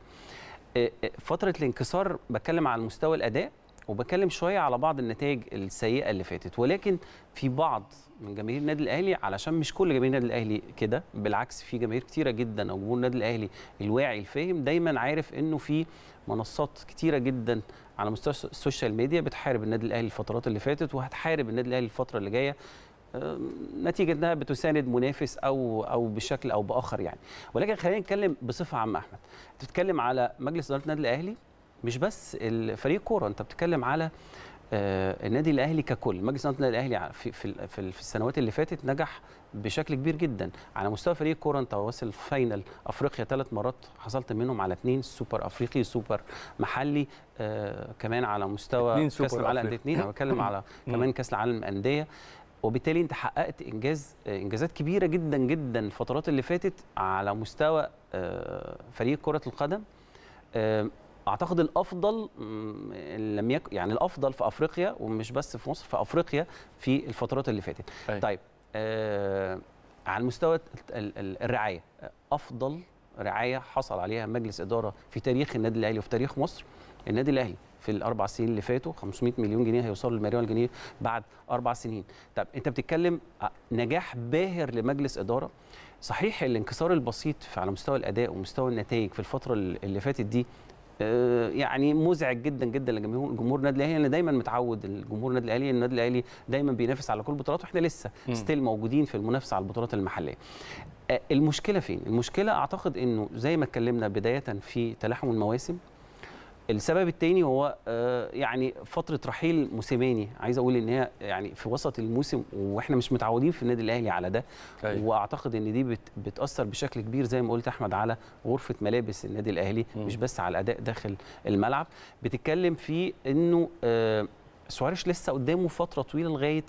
فتره الانكسار بتكلم على مستوى الاداء وبتكلم شويه على بعض النتائج السيئه اللي فاتت ولكن في بعض من جماهير النادي الاهلي علشان مش كل جماهير النادي الاهلي كده بالعكس في جماهير كتيره جدا او جمهور النادي الاهلي الواعي الفاهم دايما عارف انه في منصات كتيره جدا على مستوى السوشيال ميديا بتحارب النادي الاهلي الفترات اللي فاتت وهتحارب النادي الاهلي الفتره اللي جايه نتيجه انها بتساند منافس او او بشكل او باخر يعني ولكن خلينا نتكلم بصفه عامه احمد انت بتتكلم على مجلس اداره النادي الاهلي مش بس فريق كوره انت بتتكلم على أه، النادي الاهلي ككل مجلس اداره النادي الاهلي في في في السنوات اللي فاتت نجح بشكل كبير جدا على مستوى فريق الكوره انت واصل فاينل افريقيا ثلاث مرات حصلت منهم على اثنين سوبر افريقي سوبر محلي آه كمان على مستوى كاس العالم اثنين انا بتكلم على *coughs* كمان كاس العالم الانديه وبالتالي انت حققت انجاز انجازات كبيره جدا جدا الفترات اللي فاتت على مستوى آه، فريق كره القدم آه، اعتقد الافضل لم يكن يعني الافضل في افريقيا ومش بس في مصر في افريقيا في الفترات اللي فاتت أي. أيوة. طيب آه على المستوى الرعايه افضل رعايه حصل عليها مجلس اداره في تاريخ النادي الاهلي وفي تاريخ مصر النادي الاهلي في الاربع سنين اللي فاتوا 500 مليون جنيه هيوصلوا للمليون جنيه بعد اربع سنين طب انت بتتكلم نجاح باهر لمجلس اداره صحيح الانكسار البسيط على مستوى الاداء ومستوى النتائج في الفتره اللي فاتت دي آه، يعني مزعج جدا جدا لجمهور جمهور النادي الاهلي انا دايما متعود الجمهور النادي الاهلي النادي الاهلي دايما بينافس على كل البطولات واحنا لسه ستيل موجودين في المنافسه على البطولات المحليه آه، المشكله فين المشكله اعتقد انه زي ما اتكلمنا بدايه في تلاحم المواسم السبب الثاني هو آه، يعني فتره رحيل موسيماني عايز اقول ان هي يعني في وسط الموسم واحنا مش متعودين في النادي الاهلي على ده أيوة. واعتقد ان دي بتاثر بشكل كبير زي ما قلت احمد على غرفه ملابس النادي الاهلي م. مش بس على الاداء داخل الملعب بتتكلم في انه آه، سواريش لسه قدامه فتره طويله لغايه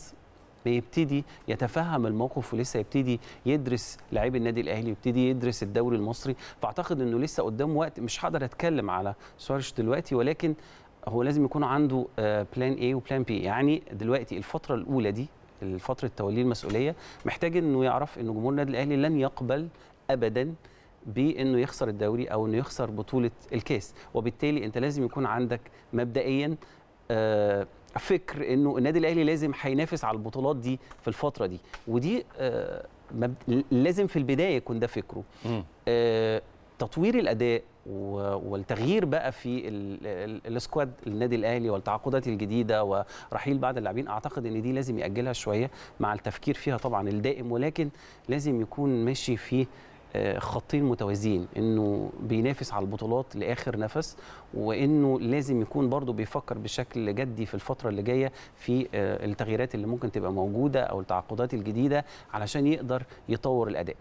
بيبتدي يتفهم الموقف ولسه يبتدي يدرس لعيب النادي الاهلي يبتدي يدرس الدوري المصري فاعتقد انه لسه قدامه وقت مش هقدر اتكلم على سوارش دلوقتي ولكن هو لازم يكون عنده بلان اي وبلان بي يعني دلوقتي الفتره الاولى دي فتره توليه المسؤوليه محتاج انه يعرف ان جمهور النادي الاهلي لن يقبل ابدا بانه يخسر الدوري او انه يخسر بطوله الكاس وبالتالي انت لازم يكون عندك مبدئيا آه فكر انه النادي الاهلي لازم هينافس على البطولات دي في الفتره دي ودي آه، لازم في البدايه يكون ده فكره آه، تطوير الاداء والتغيير بقى في السكواد النادي الاهلي والتعاقدات الجديده ورحيل بعض اللاعبين اعتقد ان دي لازم ياجلها شويه مع التفكير فيها طبعا الدائم ولكن لازم يكون ماشي في آه، خطين متوازيين انه بينافس على البطولات لاخر نفس وانه لازم يكون برضه بيفكر بشكل جدي في الفتره اللي جايه في آه، التغييرات اللي ممكن تبقى موجوده او التعاقدات الجديده علشان يقدر يطور الاداء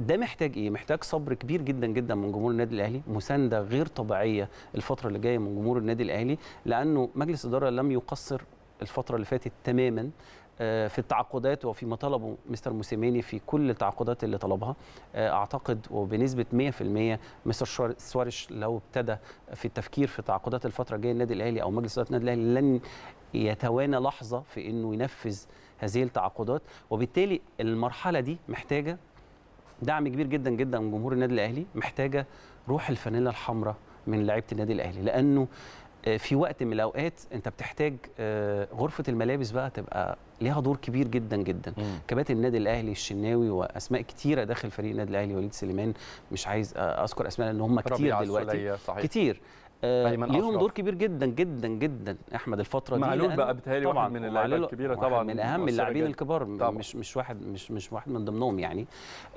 ده محتاج ايه محتاج صبر كبير جدا جدا من جمهور النادي الاهلي مسانده غير طبيعيه الفتره اللي جايه من جمهور النادي الاهلي لانه مجلس الاداره لم يقصر الفتره اللي فاتت تماما آه، في التعاقدات وفيما طلبه مستر موسيماني في كل التعاقدات اللي طلبها آه، اعتقد وبنسبه 100% مستر سواريش لو ابتدى في التفكير في تعاقدات الفتره الجايه النادي الاهلي او مجلس اداره النادي الاهلي لن يتوانى لحظه في انه ينفذ هذه التعاقدات وبالتالي المرحله دي محتاجه دعم كبير جدا جدا من جمهور النادي الاهلي محتاجه روح الفانيلا الحمراء من لعيبه النادي الاهلي لانه آه، في وقت من الاوقات انت بتحتاج آه، غرفه الملابس بقى تبقى ليها دور كبير جدا جدا كباتن النادي الاهلي الشناوي واسماء كتيره داخل فريق النادي الاهلي وليد سليمان مش عايز اذكر اسماء لان هم كتير دلوقتي صحيح. كتير آه، ليهم دور كبير جدا جدا جدا احمد الفتره دي معلول بقى بيتهيألي واحد من اللاعبين الكبيره طبعا من اهم اللاعبين الكبار طبعا. مش مش واحد مش مش واحد من ضمنهم يعني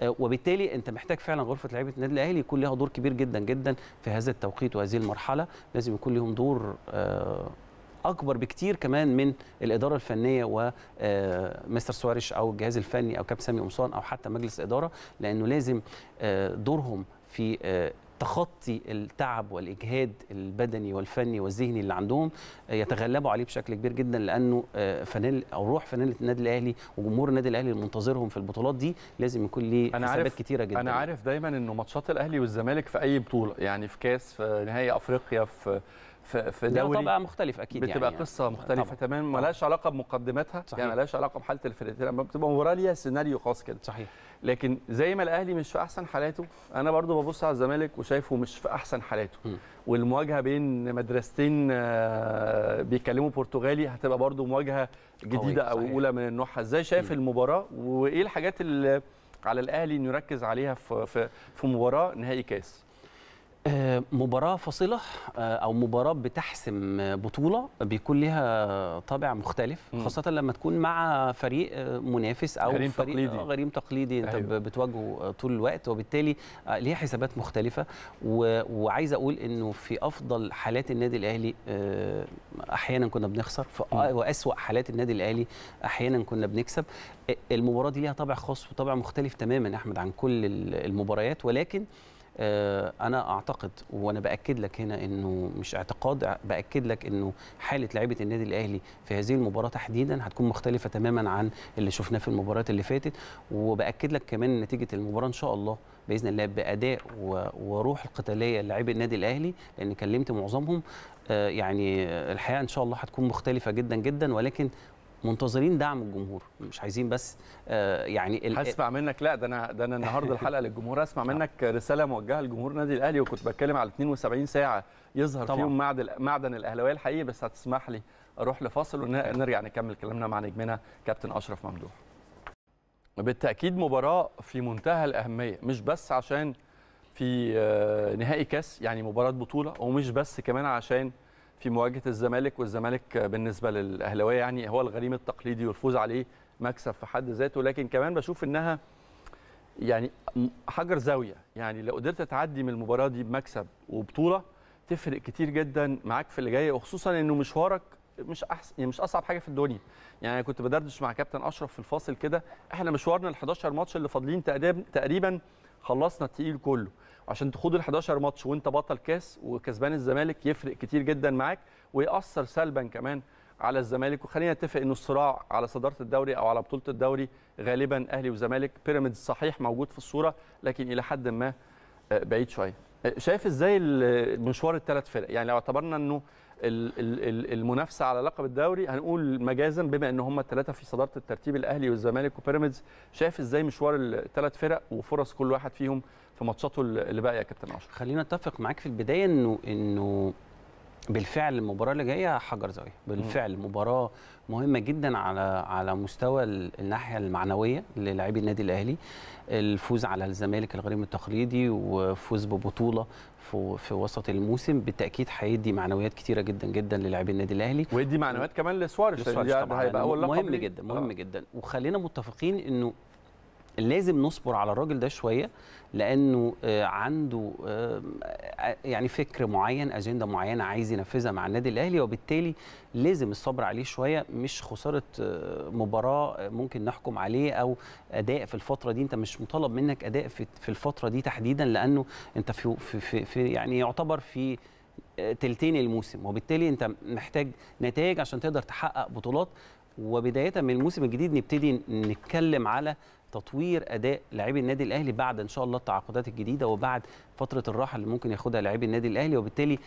آه، وبالتالي انت محتاج فعلا غرفه لعيبه النادي الاهلي يكون لها دور كبير جدا جدا في هذا التوقيت وهذه المرحله لازم يكون لهم دور آه، اكبر بكتير كمان من الاداره الفنيه ومستر سواريش او الجهاز الفني او كابتن سامي قمصان او حتى مجلس اداره لانه لازم دورهم في تخطي التعب والاجهاد البدني والفني والذهني اللي عندهم آه، يتغلبوا عليه بشكل كبير جدا لانه آه، فانيل او روح فانيله النادي الاهلي وجمهور النادي الاهلي المنتظرهم في البطولات دي لازم يكون ليه حسابات كتيره جدا انا عارف دايما انه ماتشات الاهلي والزمالك في اي بطوله يعني في كاس في نهائي افريقيا في في دوري طبعا مختلف اكيد يعني. بتبقى يعني قصه مختلفه طبعا. تماما ملهاش علاقه بمقدماتها يعني صحيح. يعني ملهاش علاقه بحاله الفرقتين بتبقى مباراه ليها سيناريو خاص كده صحيح لكن زي ما الاهلي مش في احسن حالاته انا برضو ببص على الزمالك وشايفه مش في احسن حالاته والمواجهه بين مدرستين آه، بيتكلموا برتغالي هتبقى برضو مواجهه جديده او اولى من نوعها ازاي شايف المباراه وايه الحاجات اللي على الاهلي انه يركز عليها في في مباراه نهائي كاس آه، مباراة فاصلة آه، أو مباراة بتحسم بطولة بيكون لها طابع مختلف خاصة لما تكون مع فريق آه، منافس أو غريم فريق تقليدي. غريم تقليدي أنت أيوة. بتواجهه طول الوقت وبالتالي ليها حسابات مختلفة وعايز أقول إنه في أفضل حالات النادي الأهلي أحيانا كنا بنخسر وأسوأ حالات النادي الأهلي أحيانا كنا بنكسب المباراة دي ليها طابع خاص وطابع مختلف تماما أحمد عن كل المباريات ولكن آه، انا اعتقد وانا باكد لك هنا انه مش اعتقاد باكد لك انه حاله لعيبه النادي الاهلي في هذه المباراه تحديدا هتكون مختلفه تماما عن اللي شفناه في المباريات اللي فاتت وباكد لك كمان نتيجه المباراه ان شاء الله باذن الله باداء وروح القتاليه لعيبه النادي الاهلي لان كلمت معظمهم آه، يعني الحقيقه ان شاء الله هتكون مختلفه جدا جدا ولكن منتظرين دعم الجمهور مش عايزين بس آه، يعني هسمع منك لا ده انا ده انا النهارده الحلقه للجمهور هسمع *laughs* آه. منك رساله موجهه لجمهور النادي الاهلي وكنت بتكلم على 72 ساعه يظهر طبعا. فيهم معدن معدن الاهلاويه الحقيقي بس هتسمح لي اروح لفاصل ونرجع نكمل كلامنا مع نجمنا كابتن اشرف ممدوح بالتاكيد مباراه في منتهى الاهميه مش بس عشان في آه، نهائي كاس يعني مباراه بطوله ومش بس كمان عشان في مواجهه الزمالك والزمالك بالنسبه للاهلاويه يعني هو الغريم التقليدي والفوز عليه مكسب في حد ذاته لكن كمان بشوف انها يعني حجر زاويه يعني لو قدرت تعدي من المباراه دي بمكسب وبطوله تفرق كتير جدا معاك في اللي جاي وخصوصا انه مشوارك مش احسن يعني مش اصعب حاجه في الدنيا يعني كنت بدردش مع كابتن اشرف في الفاصل كده احنا مشوارنا ال 11 ماتش اللي فاضلين تقريبا خلصنا التقيل كله عشان تخوض ال 11 ماتش وانت بطل كاس وكسبان الزمالك يفرق كتير جدا معاك ويأثر سلبا كمان على الزمالك وخلينا نتفق انه الصراع على صداره الدوري او على بطوله الدوري غالبا اهلي وزمالك بيراميدز صحيح موجود في الصوره لكن الى حد ما آه، بعيد شويه آه، شايف ازاي مشوار الثلاث فرق يعني لو اعتبرنا انه المنافسه على لقب الدوري هنقول مجازا بما ان هم الثلاثه في صداره الترتيب الاهلي والزمالك وبيراميدز شايف ازاي مشوار الثلاث فرق وفرص كل واحد فيهم في ماتشاته اللي باقيه يا كابتن اشرف خلينا اتفق معاك في البدايه انه انه بالفعل المباراه اللي جايه حجر زاويه بالفعل مباراه مهمه جدا على على مستوى الناحيه المعنويه للاعبي النادي الاهلي الفوز على الزمالك الغريم التقليدي وفوز ببطوله في في وسط الموسم بالتاكيد هيدي معنويات كتيره جدا جدا للاعبي النادي الاهلي ويدي معنويات كمان لسوارش لسوارش يعني طبعا هيبقى اول لقب مهم جدا مهم آه. جدا وخلينا متفقين انه لازم نصبر على الراجل ده شويه لانه آه، عنده آه، يعني فكر معين اجنده معينه عايز ينفذها مع النادي الاهلي وبالتالي لازم الصبر عليه شويه مش خساره آه، مباراه ممكن نحكم عليه او اداء في الفتره دي انت مش مطالب منك اداء في الفتره دي تحديدا لانه انت في, في, في يعني يعتبر في تلتين الموسم وبالتالي انت محتاج نتائج عشان تقدر تحقق بطولات وبدايه من الموسم الجديد نبتدي نتكلم على تطوير اداء لاعبي النادي الاهلي بعد ان شاء الله التعاقدات الجديده وبعد فتره الراحه اللي ممكن ياخدها لاعبي النادي الاهلي وبالتالي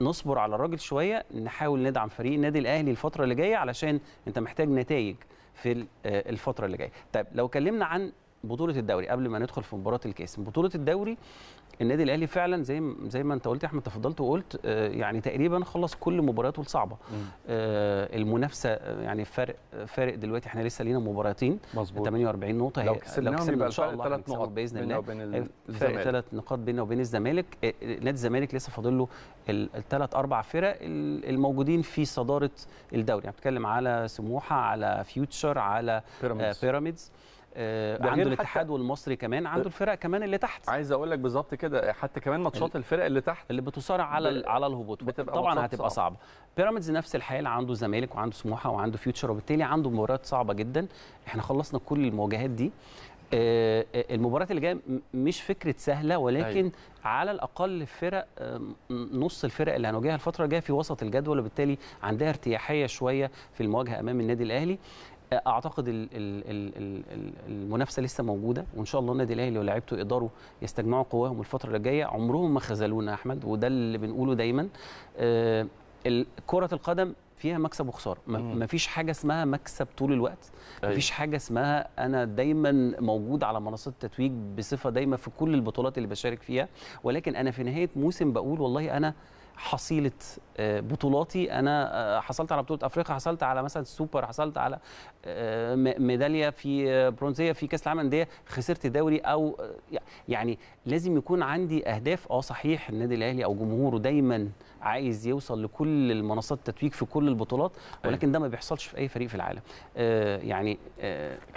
نصبر على الراجل شويه نحاول ندعم فريق النادي الاهلي الفتره اللي جايه علشان انت محتاج نتائج في آه، الفتره اللي جايه طيب لو اتكلمنا عن بطوله الدوري قبل ما ندخل في مباراه الكاس بطوله الدوري النادي الاهلي فعلا زي زي ما انت قلت يا احمد تفضلت وقلت آه، يعني تقريبا خلص كل مبارياته الصعبه آه، المنافسه آه، يعني فرق فارق دلوقتي احنا لسه لينا مباراتين مظبوط 48 نقطه لو كسبناهم يبقى ان شاء الله ثلاث نقط باذن الله فرق ثلاث نقاط بيننا وبين الزمالك نادي الزمالك لسه فاضل له الثلاث اربع فرق الموجودين في صداره الدوري يعني بتكلم على سموحه على فيوتشر على بيراميدز آه، عنده الاتحاد والمصري كمان عنده آه، الفرق كمان اللي تحت عايز اقول لك بالظبط كده حتى كمان ماتشات الفرق اللي تحت اللي بتصارع على على الهبوط بتبقى طبعا هتبقى صعبه, بيراميدز نفس الحاله عنده زمالك وعنده سموحه وعنده فيوتشر وبالتالي عنده مباريات صعبه جدا احنا خلصنا كل المواجهات دي آه، المباريات اللي جايه مش فكره سهله ولكن أيوة. على الاقل فرق نص الفرق اللي هنواجهها الفتره الجايه في وسط الجدول وبالتالي عندها ارتياحيه شويه في المواجهه امام النادي الاهلي اعتقد الـ الـ الـ المنافسه لسه موجوده وان شاء الله النادي الاهلي ولاعيبته يقدروا يستجمعوا قواهم الفتره اللي جايه عمرهم ما خذلونا يا احمد وده اللي بنقوله دايما آه، كره القدم فيها مكسب وخساره ما فيش حاجه اسمها مكسب طول الوقت ما أيوة. فيش حاجه اسمها انا دايما موجود على منصات التتويج بصفه دايما في كل البطولات اللي بشارك فيها ولكن انا في نهايه موسم بقول والله انا حصيله آه، بطولاتي انا آه، حصلت على بطوله افريقيا حصلت على مثلا السوبر حصلت على آه، ميداليه في برونزيه في كاس العالم الانديه خسرت دوري او يعني لازم يكون عندي اهداف اه صحيح النادي الاهلي او جمهوره دايما عايز يوصل لكل المنصات التتويج في كل البطولات أيوه. ولكن ده ما بيحصلش في اي فريق في العالم يعني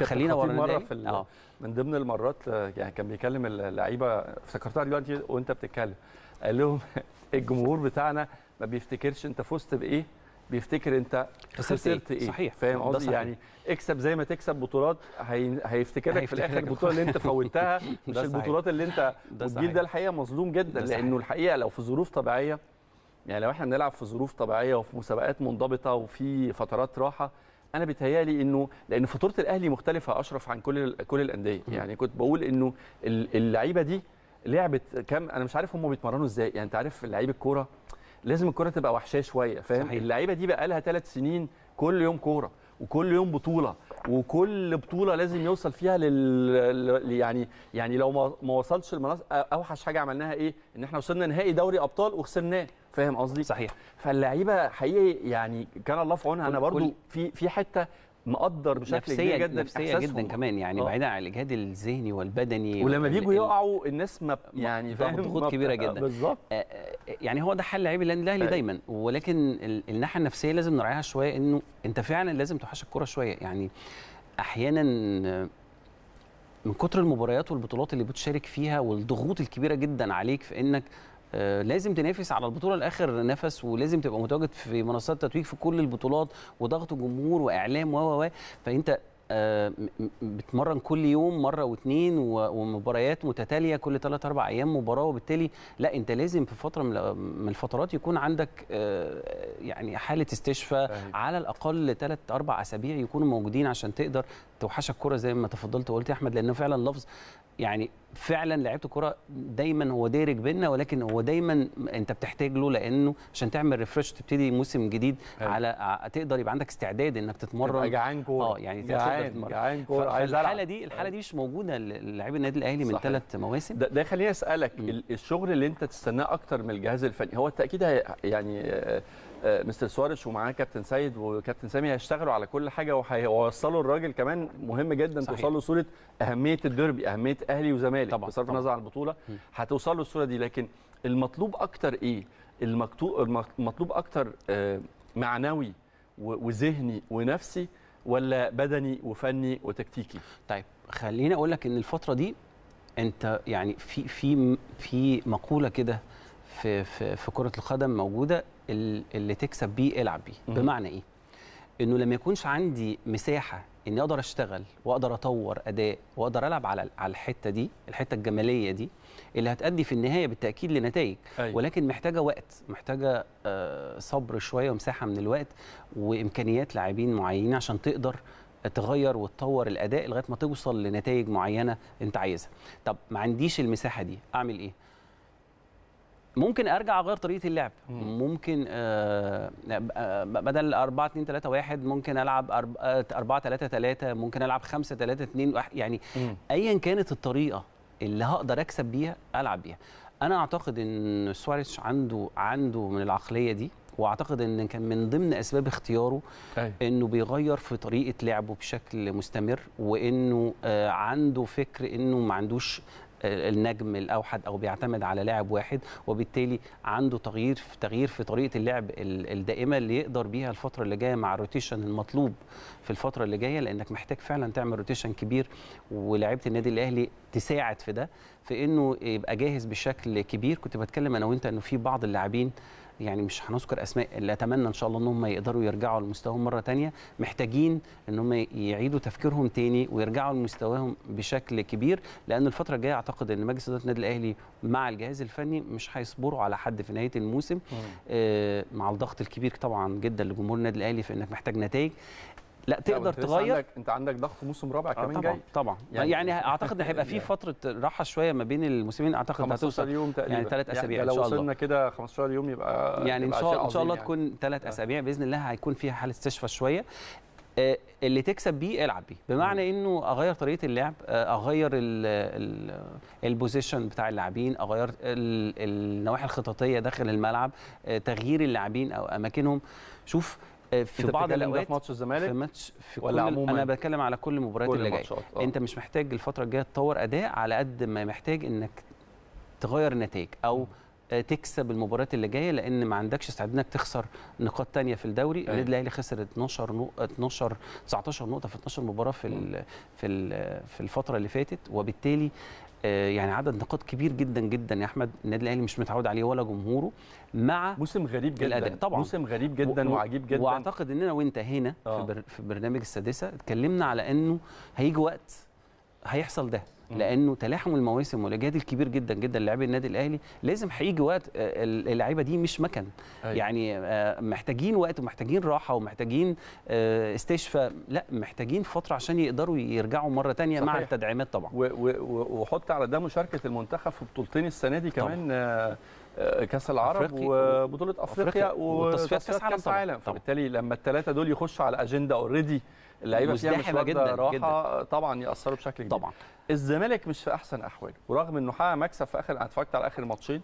خلينا ورا مره في آه. من ضمن المرات يعني كان بيكلم اللعيبه افتكرتها دلوقتي وانت بتتكلم قال لهم الجمهور بتاعنا ما بيفتكرش انت فزت بايه بيفتكر انت خسرت إيه. ايه صحيح فاهم قصدي يعني اكسب زي ما تكسب بطولات هي... هيفتكرك في الاخر البطوله اللي انت فوتها *laughs* مش البطولات اللي انت والجيل ده الحقيقه مظلوم جدا لانه الحقيقه لو في ظروف طبيعيه يعني لو احنا بنلعب في ظروف طبيعيه وفي مسابقات منضبطه وفي فترات راحه انا بيتهيالي انه لان فاتوره الاهلي مختلفه اشرف عن كل كل الانديه يعني كنت بقول انه اللعيبه دي لعبه كام انا مش عارف هم بيتمرنوا ازاي يعني انت عارف لعيب الكوره لازم الكوره تبقى وحشاه شويه فاهم اللعيبه دي بقى لها ثلاث سنين كل يوم كوره وكل يوم بطوله وكل بطوله لازم يوصل فيها لل يعني يعني لو ما وصلش المناص اوحش حاجه عملناها ايه ان احنا وصلنا نهائي دوري ابطال وخسرناه فاهم قصدي صحيح فاللعيبه حقيقي يعني كان الله في عونها انا برضو في في حته مقدر بشكل كبير جدا نفسيه جدا كمان يعني آه. بعيدا عن الاجهاد الذهني والبدني ولما بيجوا يقعوا الناس ما يعني فاهم ضغوط كبيره جدا بالظبط آه، آه، يعني هو ده حل لعيب الاهلي أيوه. دايما ولكن الناحيه النفسيه لازم نراعيها شويه انه انت فعلا لازم توحش الكوره شويه يعني احيانا من كتر المباريات والبطولات اللي بتشارك فيها والضغوط الكبيره جدا عليك في انك آه، لازم تنافس على البطوله لاخر نفس ولازم تبقى متواجد في منصات تتويج في كل البطولات وضغط جمهور واعلام و و فانت آه، بتمرن كل يوم مره واثنين ومباريات متتاليه كل ثلاث اربع ايام مباراه وبالتالي لا انت لازم في فتره من الفترات يكون عندك آه، يعني حاله استشفاء على الاقل ثلاث اربع اسابيع يكونوا موجودين عشان تقدر توحشك كره زي ما تفضلت وقلت يا احمد لانه فعلا لفظ يعني فعلا لعيبه الكوره دايما هو دارج بينا ولكن هو دايما انت بتحتاج له لانه عشان تعمل ريفرش تبتدي موسم جديد على تقدر يبقى عندك استعداد انك تتمرن اه يعني جعان جعان عايز الحاله دي الحاله دي مش موجوده للاعيب النادي الاهلي من ثلاث مواسم ده, ده خليني اسالك الشغل اللي انت تستناه اكتر من الجهاز الفني هو بالتاكيد يعني آه، مستر سواريش ومعاه كابتن سيد وكابتن سامي هيشتغلوا على كل حاجه وهيوصلوا الراجل كمان مهم جدا صحيح. توصل له صوره اهميه الديربي اهميه اهلي وزمالك بصرف النظر عن البطوله هتوصل له الصوره دي لكن المطلوب اكتر ايه المطلوب اكتر آه، معنوي وذهني ونفسي ولا بدني وفني وتكتيكي طيب خليني اقول لك ان الفتره دي انت يعني في في في مقوله كده في في في كره القدم موجوده اللي تكسب بيه العب بيه بمعنى ايه انه لما يكونش عندي مساحه اني اقدر اشتغل واقدر اطور اداء واقدر العب على على الحته دي الحته الجماليه دي اللي هتؤدي في النهايه بالتاكيد لنتائج أيوة. ولكن محتاجه وقت محتاجه آه، صبر شويه ومساحه من الوقت وامكانيات لاعبين معينين عشان تقدر تغير وتطور الاداء لغايه ما توصل لنتائج معينه انت عايزها طب ما عنديش المساحه دي اعمل ايه ممكن ارجع اغير طريقه اللعب ممكن آه بدل 4 2 3 1 ممكن العب 4 3 3 ممكن العب 5 3 2 1 يعني ايا كانت الطريقه اللي هقدر اكسب بيها العب بيها انا اعتقد ان سواريز عنده عنده من العقليه دي واعتقد ان كان من ضمن اسباب اختياره أي. أيوة. انه بيغير في طريقه لعبه بشكل مستمر وانه آه، عنده فكر انه ما عندوش النجم الاوحد او بيعتمد على لاعب واحد وبالتالي عنده تغيير في تغيير في طريقه اللعب الدائمه اللي يقدر بيها الفتره اللي جايه مع الروتيشن المطلوب في الفتره اللي جايه لانك محتاج فعلا تعمل روتيشن كبير ولاعيبه النادي الاهلي تساعد في ده في انه يبقى جاهز بشكل كبير كنت بتكلم انا وانت انه في بعض اللاعبين يعني مش هنذكر اسماء اللي اتمنى ان شاء الله انهم يقدروا يرجعوا لمستواهم مره ثانيه محتاجين ان هم يعيدوا تفكيرهم تاني ويرجعوا لمستواهم بشكل كبير لان الفتره الجايه اعتقد ان مجلس اداره النادي الاهلي مع الجهاز الفني مش هيصبروا على حد في نهايه الموسم آه مع الضغط الكبير طبعا جدا لجمهور النادي الاهلي في انك محتاج نتائج لا تقدر انت تغير عندك انت عندك ضغط موسم رابع آه، كمان طبعا جاي طبعا يعني, يعني, يعني اعتقد هيبقى في *laughs* يعني فتره راحه شويه ما بين الموسمين اعتقد هتوصل يوم تقريبا يعني ثلاث يعني اسابيع يعني ان شاء الله لو وصلنا كده 15 يوم يبقى يعني يبقى ان شاء الله ان شاء الله تكون ثلاث آه. اسابيع باذن الله هيكون فيها حاله استشفى شويه آه، اللي تكسب بيه العب بيه بمعنى انه اغير طريقه اللعب اغير البوزيشن بتاع اللاعبين اغير النواحي الخططيه داخل الملعب تغيير اللاعبين او اماكنهم شوف آه، في بعض الاوقات في ماتش الزمالك في ماتش في ولا كل عموما انا بتكلم على كل المباريات اللي جايه آه. انت مش محتاج الفتره الجايه تطور اداء على قد ما محتاج انك تغير النتائج او آه، تكسب المباريات اللي جايه لان ما عندكش استعداد انك تخسر نقاط ثانيه في الدوري أيوه. النادي أيه. الاهلي خسر 12 نقطه 12 19 نقطه في 12 مباراه في في ال في الفتره اللي فاتت وبالتالي آه، يعني عدد نقاط كبير جدا جدا يا احمد النادي الاهلي مش متعود عليه ولا جمهوره مع موسم غريب جدا الأداء. طبعا موسم غريب جدا و... وعجيب جدا واعتقد اننا وانت هنا آه. في, بر... في برنامج السادسه اتكلمنا على انه هيجي وقت هيحصل ده لانه تلاحم المواسم والاجهاد الكبير جدا جدا للاعبي النادي الاهلي لازم هيجي وقت آه، اللعيبه دي مش مكن أي. أيوة. يعني آه، محتاجين وقت ومحتاجين راحه ومحتاجين آه، استشفاء لا محتاجين فتره عشان يقدروا يرجعوا مره ثانيه مع التدعيمات طبعا وحط على ده مشاركه المنتخب في بطولتين السنه دي كمان كاس العرب أفريقيا وبطوله افريقيا, أفريقيا وتصفيات كاس العالم فبالتالي لما الثلاثه دول يخشوا على اجنده اوريدي اللعيبه فيها مش جدا راحه جداً. طبعا ياثروا بشكل كبير طبعا الزمالك مش في احسن احواله ورغم انه حقق مكسب في اخر اتفرجت على اخر ماتشين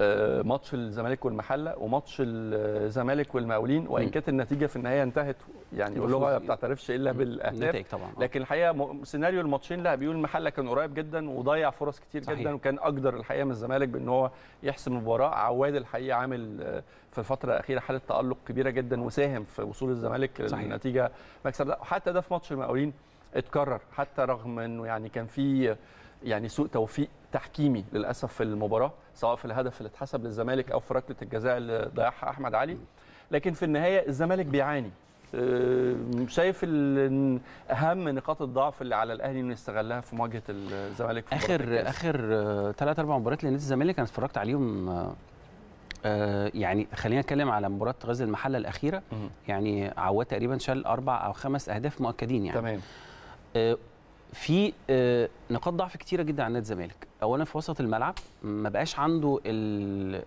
آه، ماتش الزمالك والمحله وماتش الزمالك والمقاولين وان كانت النتيجه في النهايه انتهت يعني اللغه ما بتعترفش الا بالاهداف طبعا آه. لكن الحقيقه سيناريو الماتشين لا بيقول المحله كان قريب جدا وضيع فرص كتير صحيح. جدا وكان اقدر الحقيقه من الزمالك بان هو يحسم المباراه عواد الحقيقه عامل آه، في الفتره الاخيره حاله تالق كبيره جدا وساهم في وصول الزمالك للنتيجه مكسب حتى وحتى ده في ماتش المقاولين اتكرر حتى رغم انه يعني كان في يعني سوء توفيق تحكيمي للاسف في المباراه سواء في الهدف اللي اتحسب للزمالك او في ركله الجزاء اللي ضيعها احمد علي لكن في النهايه الزمالك بيعاني آه، شايف اهم نقاط الضعف اللي على الاهلي انه يستغلها في مواجهه الزمالك في اخر اخر ثلاث آه، اربع مباريات لنادي الزمالك انا اتفرجت عليهم آه، يعني خلينا نتكلم على مباراه غزل المحله الاخيره يعني عواد تقريبا شال اربع او خمس اهداف مؤكدين يعني تمام في آه، نقاط ضعف كتيره جدا عند نادي الزمالك اولا في وسط الملعب ما بقاش عنده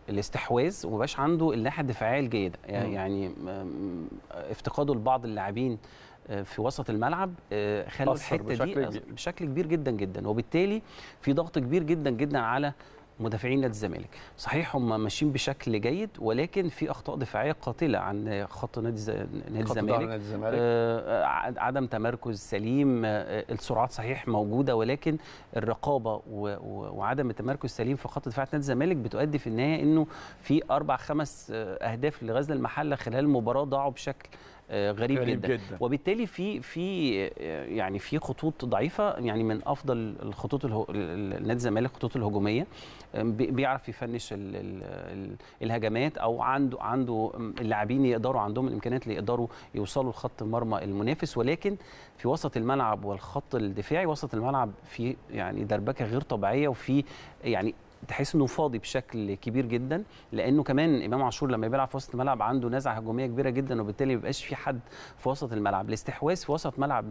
الاستحواذ وما بقاش عنده الناحيه الدفاعيه الجيده يعني افتقاده لبعض اللاعبين آه، في وسط الملعب آه، خلوا الحته دي بشكل كبير جدا جدا وبالتالي في ضغط كبير جدا جدا على مدافعين نادي الزمالك صحيح هم ماشيين بشكل جيد ولكن في اخطاء دفاعيه قاتله عن خط نادي نادي الزمالك آه عدم تمركز سليم آه السرعات صحيح موجوده ولكن الرقابه و... و... وعدم التمركز سليم في خط دفاع نادي الزمالك بتؤدي في النهايه انه في اربع خمس آه، اهداف لغزل المحله خلال المباراه ضاعوا بشكل آه، غريب, غريب جدا. جدا وبالتالي في في آه، يعني في خطوط ضعيفه يعني من افضل الخطوط النادي الزمالك خطوط الهجوميه آه، بيعرف يفنش الهجمات او عنده عنده اللاعبين يقدروا عندهم الامكانيات اللي يقدروا يوصلوا لخط المرمى المنافس ولكن في وسط الملعب والخط الدفاعي وسط الملعب في يعني دربكه غير طبيعيه وفي يعني تحس انه فاضي بشكل كبير جدا لانه كمان امام عاشور لما بيلعب في وسط الملعب عنده نزعه هجوميه كبيره جدا وبالتالي ما بيبقاش في حد في وسط الملعب الاستحواذ في وسط ملعب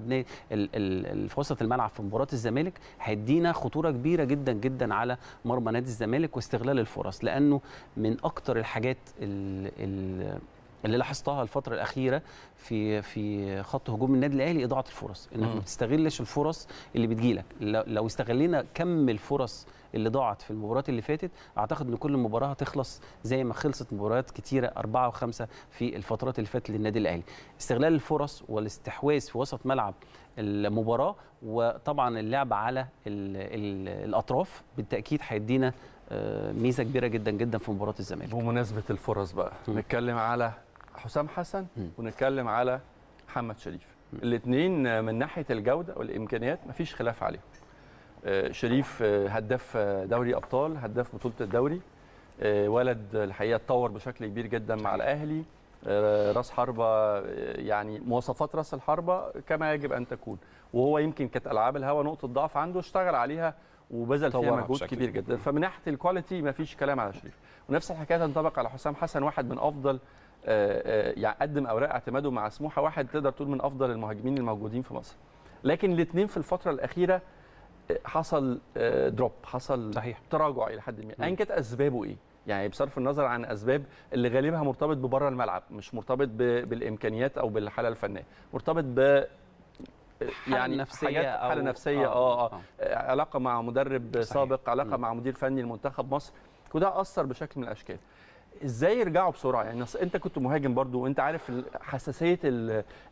في وسط الملعب في مباراه الزمالك هيدينا خطوره كبيره جدا جدا على مرمى نادي الزمالك واستغلال الفرص لانه من اكتر الحاجات ال اللي لاحظتها الفترة الأخيرة في في خط هجوم النادي الأهلي إضاعة الفرص، إنك ما بتستغلش الفرص اللي بتجيلك، لو استغلينا كم الفرص اللي ضاعت في المباريات اللي فاتت اعتقد ان كل مباراه هتخلص زي ما خلصت مباريات كتيره اربعه وخمسه في الفترات اللي فاتت للنادي الاهلي استغلال الفرص والاستحواذ في وسط ملعب المباراه وطبعا اللعب على الـ الـ الاطراف بالتاكيد هيدينا آه، ميزه كبيره جدا جدا في مباراه الزمالك بمناسبه الفرص بقى م. نتكلم على حسام حسن م. ونتكلم على محمد شريف الاثنين من ناحيه الجوده والامكانيات مفيش خلاف عليهم آه، شريف آه، هداف آه، دوري ابطال هداف بطوله الدوري ولد الحقيقه اتطور بشكل كبير جدا مع الاهلي راس حربه يعني مواصفات راس الحربه كما يجب ان تكون وهو يمكن كانت العاب الهوا نقطه ضعف عنده اشتغل عليها وبذل فيها مجهود كبير جدا فمن ناحيه الكواليتي ما فيش كلام على شريف ونفس الحكايه تنطبق على حسام حسن واحد من افضل يعني قدم اوراق اعتماده مع سموحه واحد تقدر تقول من افضل المهاجمين الموجودين في مصر لكن الاثنين في الفتره الاخيره حصل دروب آه، حصل صحيح. تراجع الى حد ما ايا كانت اسبابه ايه يعني بصرف النظر عن اسباب اللي غالبها مرتبط ببره الملعب مش مرتبط بالامكانيات او بالحاله الفنيه مرتبط ب يعني نفسية حاجات حاله نفسيه آه،, اه آه, آه. علاقه مع مدرب صحيح. سابق علاقه م. مع مدير فني لمنتخب مصر وده اثر بشكل من الاشكال ازاي يرجعوا بسرعه يعني انت كنت مهاجم برضو وانت عارف حساسيه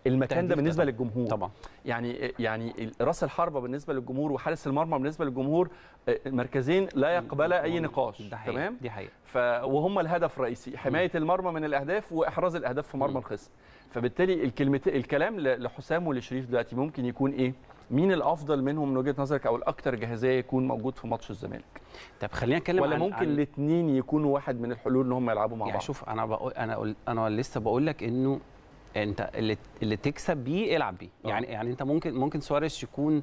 المكان ده بالنسبه طبعًا. للجمهور طبعا يعني يعني راس الحربه بالنسبه للجمهور وحارس المرمى بالنسبه للجمهور آه، مركزين لا يقبل اي نقاش ده حقيقة. تمام دي حقيقه ف... وهم الهدف الرئيسي حمايه م. المرمى من الاهداف واحراز الاهداف في مرمى الخصم فبالتالي الكلمتين الكلام لحسام ولشريف دلوقتي ممكن يكون ايه مين الافضل منهم من وجهه نظرك او الاكثر جاهزيه يكون موجود في ماتش الزمالك طب خلينا نتكلم ولا عن ممكن عن... الاثنين يكونوا واحد من الحلول ان هم يلعبوا مع يعني بعض شوف انا بقول انا قل... انا لسه بقول لك انه انت اللي اللي تكسب بيه العب بيه آه. يعني يعني انت ممكن ممكن سواريز يكون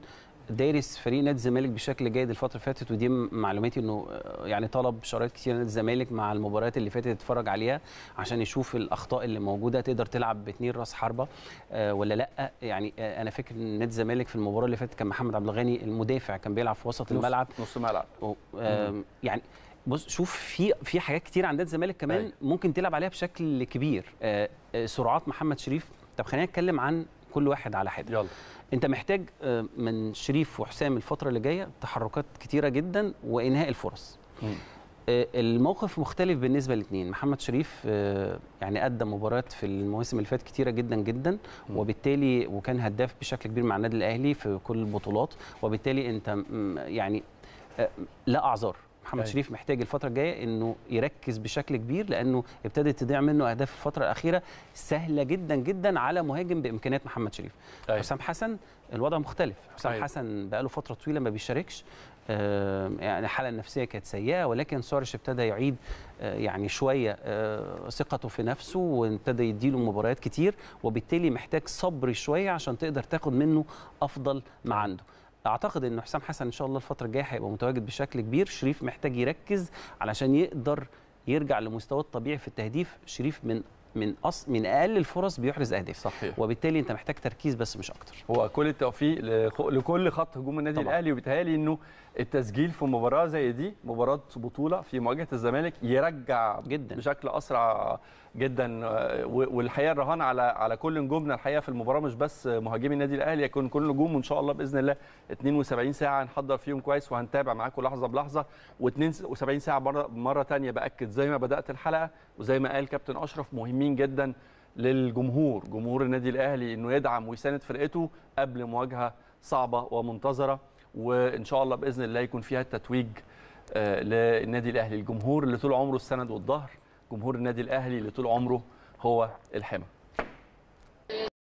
دارس فريق نادي الزمالك بشكل جيد الفتره اللي فاتت ودي معلوماتي انه آه، يعني طلب شرايط كتير نادي الزمالك مع المباريات اللي فاتت اتفرج عليها عشان يشوف الاخطاء اللي موجوده تقدر تلعب باثنين راس حربه آه، ولا لا يعني آه، انا فاكر ان نادي الزمالك في المباراه اللي فاتت كان محمد عبد الغني المدافع كان بيلعب في وسط الملعب نص ملعب يعني بص شوف في في حاجات كتير عند نادي الزمالك كمان أيوة. ممكن تلعب عليها بشكل كبير سرعات محمد شريف طب خلينا نتكلم عن كل واحد على حده يلا انت محتاج آه، من شريف وحسام الفتره اللي جايه تحركات كتيره جدا وانهاء الفرص آه، الموقف مختلف بالنسبه للاثنين محمد شريف آه، يعني قدم مباريات في المواسم اللي فاتت كتيره جدا جدا وبالتالي وكان هداف بشكل كبير مع النادي الاهلي في كل البطولات وبالتالي انت يعني لا اعذار محمد أيه. شريف محتاج الفتره الجايه انه يركز بشكل كبير لانه ابتدت تضيع منه اهداف الفتره الاخيره سهله جدا جدا على مهاجم بامكانيات محمد شريف أيه. حسام حسن الوضع مختلف حسام أيه. حسن بقاله فتره طويله ما بيشاركش يعني الحاله النفسيه كانت سيئه ولكن سارش ابتدى يعيد آه، يعني شويه آه، ثقته في نفسه وابتدى يديله مباريات كتير وبالتالي محتاج صبر شويه عشان تقدر تاخد منه افضل ما عنده اعتقد ان حسام حسن ان شاء الله الفتره الجايه هيبقى متواجد بشكل كبير شريف محتاج يركز علشان يقدر يرجع لمستواه الطبيعي في التهديف شريف من من أص... من اقل الفرص بيحرز اهداف صحيح وبالتالي انت محتاج تركيز بس مش اكتر هو كل التوفيق لخ... لكل خط هجوم النادي طبعا. الاهلي وبيتهيألي انه التسجيل في مباراه زي دي مباراه بطوله في مواجهه الزمالك يرجع جدا بشكل اسرع جدا والحقيقه الرهان على على كل نجومنا الحقيقه في المباراه مش بس مهاجمي النادي الاهلي يكون كل نجوم وان شاء الله باذن الله 72 ساعه هنحضر فيهم كويس وهنتابع معاكم لحظه بلحظه و72 ساعه مره مره ثانيه باكد زي ما بدات الحلقه وزي ما قال كابتن اشرف مهمين جدا للجمهور جمهور النادي الاهلي انه يدعم ويساند فرقته قبل مواجهه صعبه ومنتظره وان شاء الله باذن الله يكون فيها التتويج آه، للنادي الاهلي الجمهور اللي طول عمره السند والظهر جمهور النادي الاهلي اللي طول عمره هو الحمى